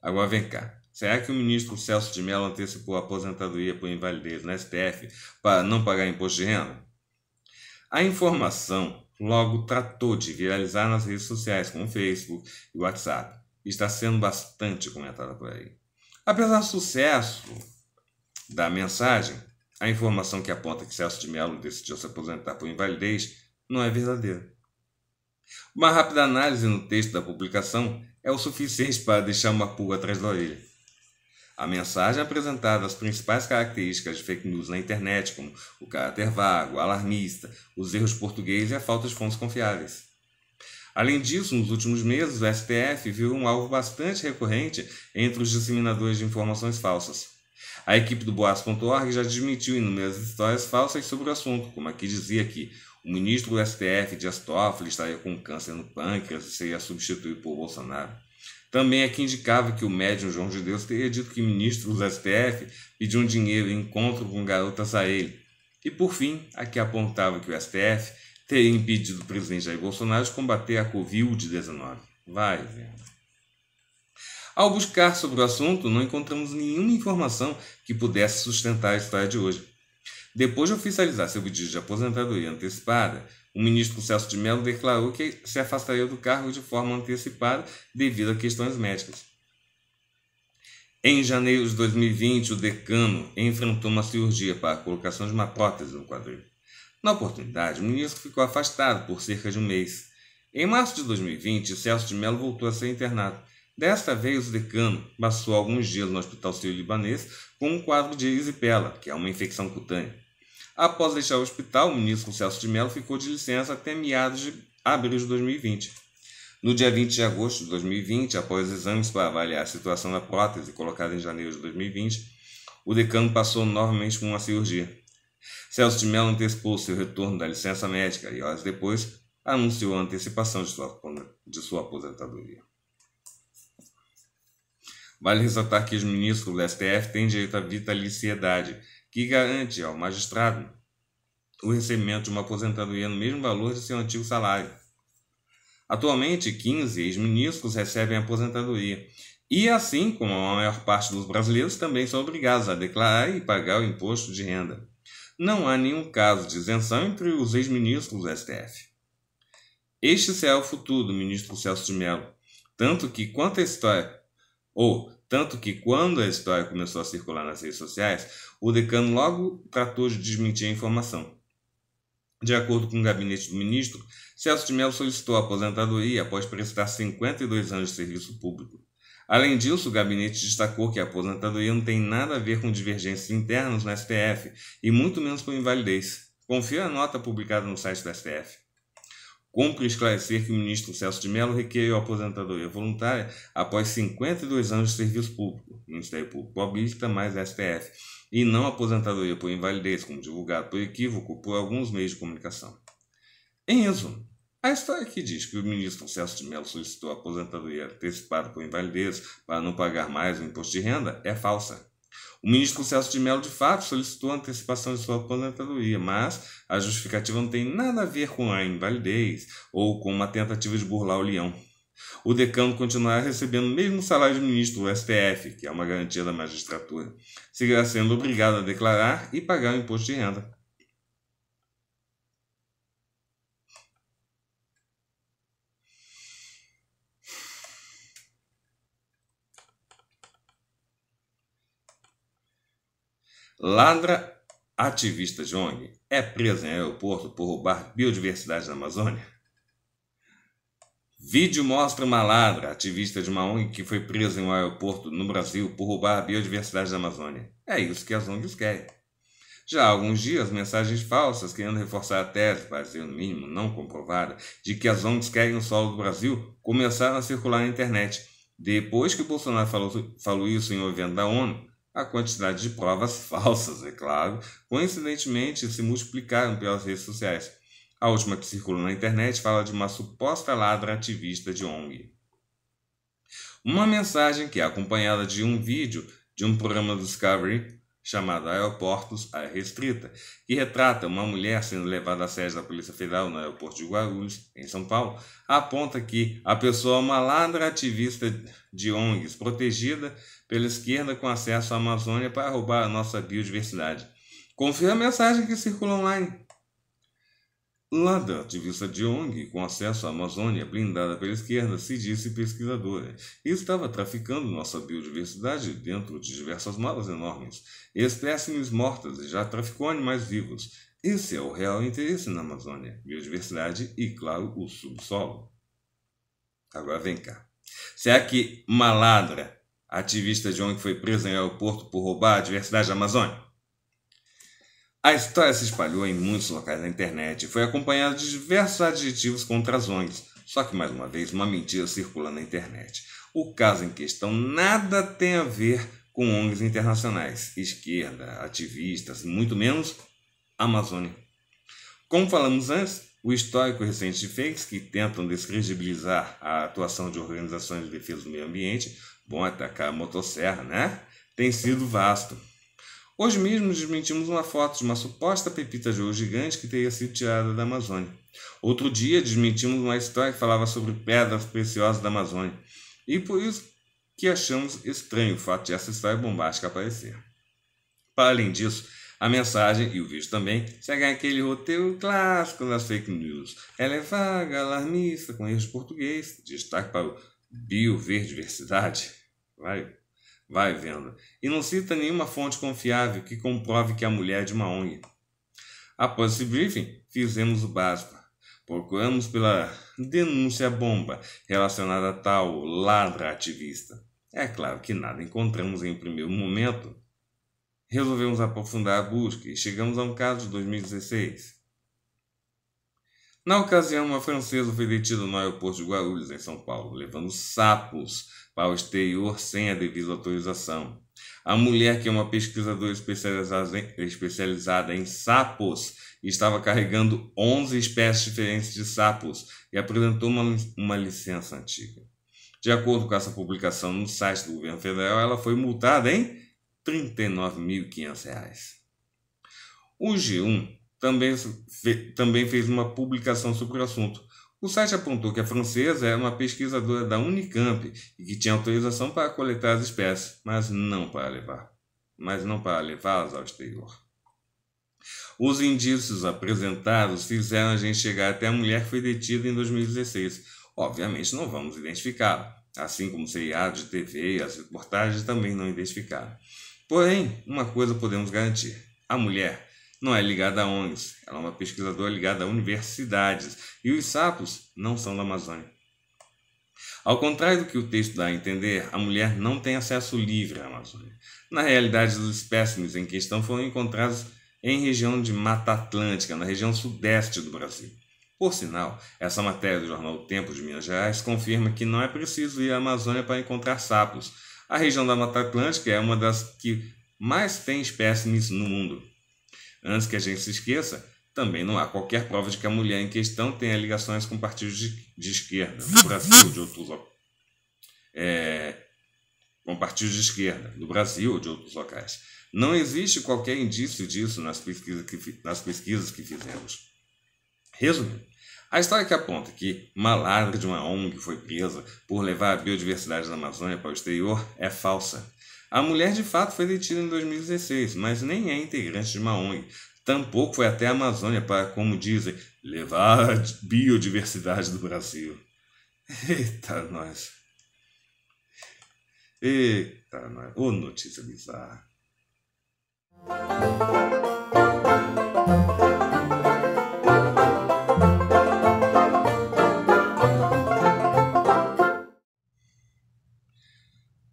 [SPEAKER 1] Agora vem cá. Será que o ministro Celso de Mello antecipou a aposentadoria por invalidez no STF para não pagar imposto de renda? A informação logo tratou de viralizar nas redes sociais como Facebook e WhatsApp. E está sendo bastante comentada por aí. Apesar do sucesso da mensagem, a informação que aponta que Celso de Mello decidiu se aposentar por invalidez não é verdadeira. Uma rápida análise no texto da publicação é o suficiente para deixar uma pulga atrás da orelha. A mensagem é apresentava as principais características de fake news na internet, como o caráter vago, alarmista, os erros portugueses e a falta de fontes confiáveis. Além disso, nos últimos meses, o STF viu um alvo bastante recorrente entre os disseminadores de informações falsas. A equipe do Boas.org já desmentiu inúmeras histórias falsas sobre o assunto, como aqui dizia que o ministro do STF, Dias Toffoli, estaria com câncer no pâncreas e seria substituído por Bolsonaro. Também aqui indicava que o médium João de Deus teria dito que ministros do STF pediam dinheiro em encontro com garotas a ele. E por fim, aqui apontava que o STF teria impedido o presidente Jair Bolsonaro de combater a Covid-19. Vai, vendo. Ao buscar sobre o assunto, não encontramos nenhuma informação que pudesse sustentar a história de hoje. Depois de oficializar seu pedido de aposentadoria antecipada, o ministro Celso de Mello declarou que se afastaria do cargo de forma antecipada devido a questões médicas. Em janeiro de 2020, o decano enfrentou uma cirurgia para a colocação de uma prótese no quadril. Na oportunidade, o ministro ficou afastado por cerca de um mês. Em março de 2020, Celso de Mello voltou a ser internado Desta vez, o decano passou alguns dias no hospital sírio-libanês com um quadro de erisipela, que é uma infecção cutânea. Após deixar o hospital, o ministro Celso de Mello ficou de licença até meados de abril de 2020. No dia 20 de agosto de 2020, após exames para avaliar a situação da prótese colocada em janeiro de 2020, o decano passou novamente por uma cirurgia. Celso de Mello antecipou seu retorno da licença médica e, horas depois, anunciou a antecipação de sua, de sua aposentadoria. Vale ressaltar que os ministros do STF têm direito à vitaliciedade, que garante ao magistrado o recebimento de uma aposentadoria no mesmo valor de seu antigo salário. Atualmente, 15 ex-ministros recebem aposentadoria, e assim como a maior parte dos brasileiros, também são obrigados a declarar e pagar o imposto de renda. Não há nenhum caso de isenção entre os ex-ministros do STF. Este será o futuro do ministro Celso de Mello, tanto que, quanto à história ou, tanto que quando a história começou a circular nas redes sociais, o decano logo tratou de desmentir a informação. De acordo com o gabinete do ministro, Celso de Mello solicitou a aposentadoria após prestar 52 anos de serviço público. Além disso, o gabinete destacou que a aposentadoria não tem nada a ver com divergências internas no STF e muito menos com invalidez. Confira a nota publicada no site do STF. Cumpre esclarecer que o ministro Celso de Mello a aposentadoria voluntária após 52 anos de serviço público, Ministério Público Paulista mais STF, e não aposentadoria por invalidez, como divulgado por equívoco por alguns meios de comunicação. Em resumo, a história que diz que o ministro Celso de Mello solicitou aposentadoria antecipada por invalidez para não pagar mais o imposto de renda é falsa. O ministro Celso de Mello, de fato, solicitou a antecipação de sua aposentadoria, mas a justificativa não tem nada a ver com a invalidez ou com uma tentativa de burlar o leão. O decano continuará recebendo o mesmo salário de ministro do STF, que é uma garantia da magistratura. Seguirá sendo obrigado a declarar e pagar o imposto de renda.
[SPEAKER 2] Ladra
[SPEAKER 1] ativista Jong é presa em aeroporto por roubar biodiversidade na Amazônia? Vídeo mostra uma ladra, ativista de uma ONG que foi presa em um aeroporto no Brasil por roubar a biodiversidade da Amazônia. É isso que as ONGs querem. Já há alguns dias, mensagens falsas querendo reforçar a tese, baseando no mínimo não comprovada, de que as ONGs querem o solo do Brasil começaram a circular na internet. Depois que Bolsonaro falou, falou isso em um evento da ONU, a quantidade de provas falsas, é claro, coincidentemente se multiplicaram pelas redes sociais. A última que circulou na internet fala de uma suposta ladra ativista de ONG. Uma mensagem que é acompanhada de um vídeo de um programa do Discovery chamada Aeroportos Restrita, que retrata uma mulher sendo levada à sede da Polícia Federal no aeroporto de Guarulhos, em São Paulo, aponta que a pessoa é uma ladra ativista de ONGs, protegida pela esquerda com acesso à Amazônia para roubar a nossa biodiversidade. Confira a mensagem que circula online. Lada, ativista de ONG, com acesso à Amazônia blindada pela esquerda, se disse pesquisadora e estava traficando nossa biodiversidade dentro de diversas malas enormes, espécimes mortas e já traficou animais vivos. Esse é o real interesse na Amazônia, biodiversidade e, claro, o subsolo. Agora vem cá. Será é que maladra, ativista de ONG, foi presa em aeroporto por roubar a diversidade da Amazônia? A história se espalhou em muitos locais da internet e foi acompanhada de diversos adjetivos contra as ongs, só que mais uma vez uma mentira circula na internet. O caso em questão nada tem a ver com ONGs internacionais, esquerda, ativistas, muito menos Amazônia. Como falamos antes, o histórico recente de fakes que tentam descredibilizar a atuação de organizações de defesa do meio ambiente, bom atacar a motosserra, né? Tem sido vasto. Hoje mesmo desmentimos uma foto de uma suposta pepita de ouro gigante que teria sido tirada da Amazônia. Outro dia desmentimos uma história que falava sobre pedras preciosas da Amazônia. E por isso que achamos estranho o fato de essa história bombástica aparecer. Para além disso, a mensagem e o vídeo também seguem aquele roteiro clássico das fake news. Ela é vaga, alarmista, com erros de português, destaque para o biodiversidade. Vai Vai vendo. E não cita nenhuma fonte confiável que comprove que a mulher é de uma ONG. Após esse briefing, fizemos o básico. Procuramos pela denúncia bomba relacionada a tal ladra ativista. É claro que nada encontramos em um primeiro momento. Resolvemos aprofundar a busca e chegamos a um caso de 2016. Na ocasião, uma francesa foi detida no aeroporto de Guarulhos, em São Paulo, levando sapos para o exterior sem a devida autorização. A mulher, que é uma pesquisadora especializada em, especializada em sapos, estava carregando 11 espécies diferentes de sapos e apresentou uma, uma licença antiga. De acordo com essa publicação no site do governo federal, ela foi multada em R$ 39.500. O G1 também, também fez uma publicação sobre o assunto, o site apontou que a francesa era é uma pesquisadora da Unicamp e que tinha autorização para coletar as espécies, mas não para levar, mas não para levá-las ao exterior. Os indícios apresentados fizeram a gente chegar até a mulher que foi detida em 2016. Obviamente não vamos identificá-la, assim como seriados de TV e as reportagens também não identificaram. Porém, uma coisa podemos garantir: a mulher não é ligada a ONGs, ela é uma pesquisadora ligada a universidades, e os sapos não são da Amazônia. Ao contrário do que o texto dá a entender, a mulher não tem acesso livre à Amazônia. Na realidade, os espécimes em questão foram encontrados em região de Mata Atlântica, na região sudeste do Brasil. Por sinal, essa matéria do jornal Tempo de Minas Gerais confirma que não é preciso ir à Amazônia para encontrar sapos. A região da Mata Atlântica é uma das que mais tem espécimes no mundo. Antes que a gente se esqueça, também não há qualquer prova de que a mulher em questão tenha ligações com partidos de, de esquerda no Brasil de outros é, com partidos de esquerda Brasil ou de outros locais. Não existe qualquer indício disso nas pesquisas que, nas pesquisas que fizemos. Resumindo, a história que aponta que uma ladra de uma ONG foi presa por levar a biodiversidade da Amazônia para o exterior é falsa. A mulher de fato foi detida em 2016, mas nem é integrante de uma ONG. Tampouco foi até a Amazônia para, como dizem, levar a biodiversidade do Brasil. Eita, nós. Eita, nós. Ô, oh, notícia bizarra.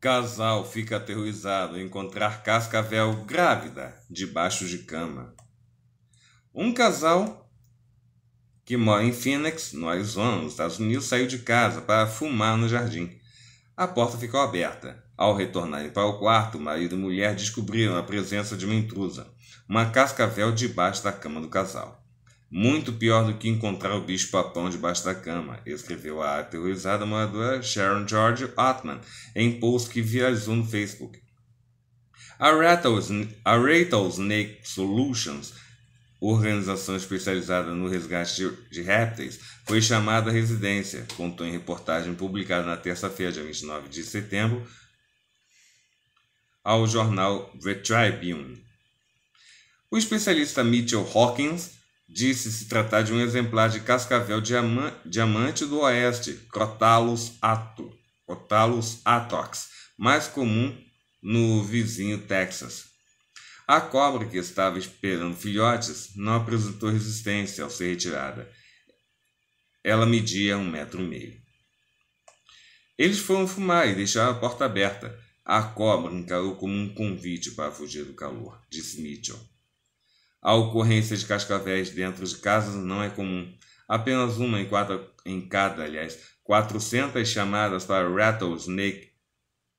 [SPEAKER 1] Casal fica aterrorizado ao encontrar cascavel grávida debaixo de cama. Um casal que mora em Phoenix, no Arizona, nos Estados Unidos, saiu de casa para fumar no jardim. A porta ficou aberta. Ao retornarem para o quarto, marido e mulher descobriram a presença de uma intrusa, uma cascavel debaixo da cama do casal. Muito pior do que encontrar o bicho papão debaixo da cama, escreveu a aterrorizada moradora Sharon George Ottman em post que viralizou no Facebook. A Rattlesnake Solutions, organização especializada no resgate de répteis, foi chamada à residência, contou em reportagem publicada na terça-feira, dia 29 de setembro, ao jornal The Tribune. O especialista Mitchell Hawkins Disse se tratar de um exemplar de cascavel diamante do oeste, Crotalus ato, Crotalus atox, mais comum no vizinho Texas. A cobra que estava esperando filhotes não apresentou resistência ao ser retirada. Ela media um metro e meio. Eles foram fumar e deixaram a porta aberta. A cobra encarou como um convite para fugir do calor, disse Mitchell. A ocorrência de cascavéis dentro de casas não é comum. Apenas uma em, quatro, em cada, aliás, 400 chamadas para Rattlesnake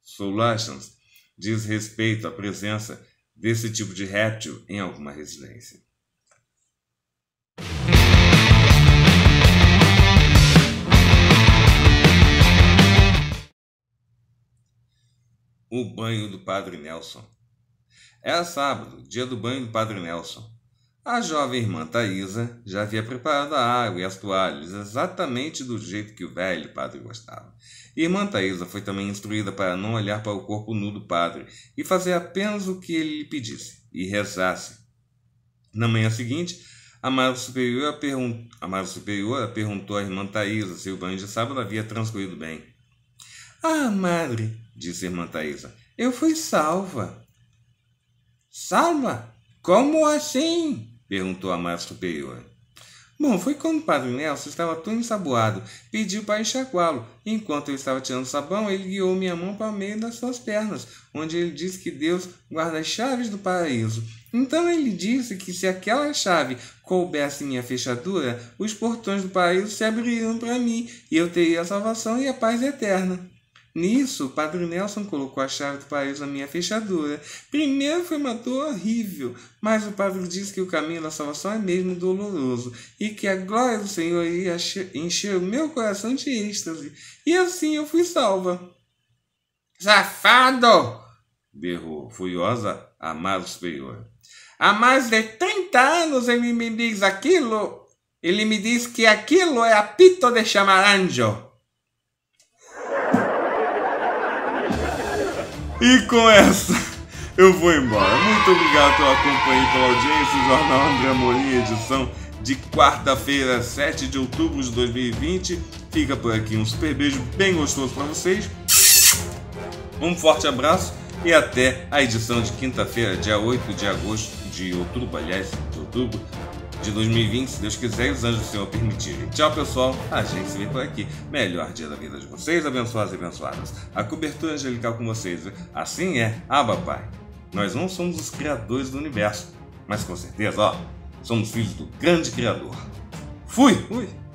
[SPEAKER 1] Solutions diz respeito à presença desse tipo de réptil em alguma residência. O banho do Padre Nelson. É sábado, dia do banho do Padre Nelson. A jovem irmã Thaisa já havia preparado a água e as toalhas exatamente do jeito que o velho padre gostava. Irmã Thaisa foi também instruída para não olhar para o corpo nu do padre e fazer apenas o que ele lhe pedisse e rezasse. Na manhã seguinte, a Superior, pergun Superior perguntou à irmã Thaisa se o banho de sábado havia transcorrido bem. Ah, madre, disse a irmã Thaisa, eu fui salva. Salva? Como assim? perguntou a Mara Superior. Bom, foi quando o Padre Nelson estava tão ensaboado. Pediu para enxaguá-lo. Enquanto eu estava tirando sabão, ele guiou minha mão para o meio das suas pernas, onde ele disse que Deus guarda as chaves do paraíso. Então ele disse que se aquela chave coubesse em minha fechadura, os portões do paraíso se abririam para mim e eu teria a salvação e a paz eterna. Nisso, o padre Nelson colocou a chave do país na minha fechadura. Primeiro foi uma dor horrível, mas o padre disse que o caminho da salvação é mesmo doloroso e que a glória do Senhor ia encher meu coração de êxtase. E assim eu fui salva. Safado! berrou furiosa a Amaro Superior. Há mais de 30 anos ele me diz aquilo. Ele me diz que aquilo é apito de chamaranjo. E com essa eu vou embora. Muito obrigado pela companhia e pela audiência. O Jornal André Molina, edição de quarta-feira, 7 de outubro de 2020. Fica por aqui um super beijo bem gostoso para vocês. Um forte abraço e até a edição de quinta-feira, dia 8 de agosto, de outubro, aliás, de outubro, de 2020, se Deus quiser e os anjos do Senhor permitirem. Tchau, pessoal. A gente se vê por aqui. Melhor dia da vida de vocês, abençoados e abençoadas. A cobertura angelical com vocês. Assim é, Ah, Pai. Nós não somos os criadores do universo, mas com certeza, ó, somos filhos do grande Criador. Fui! Fui!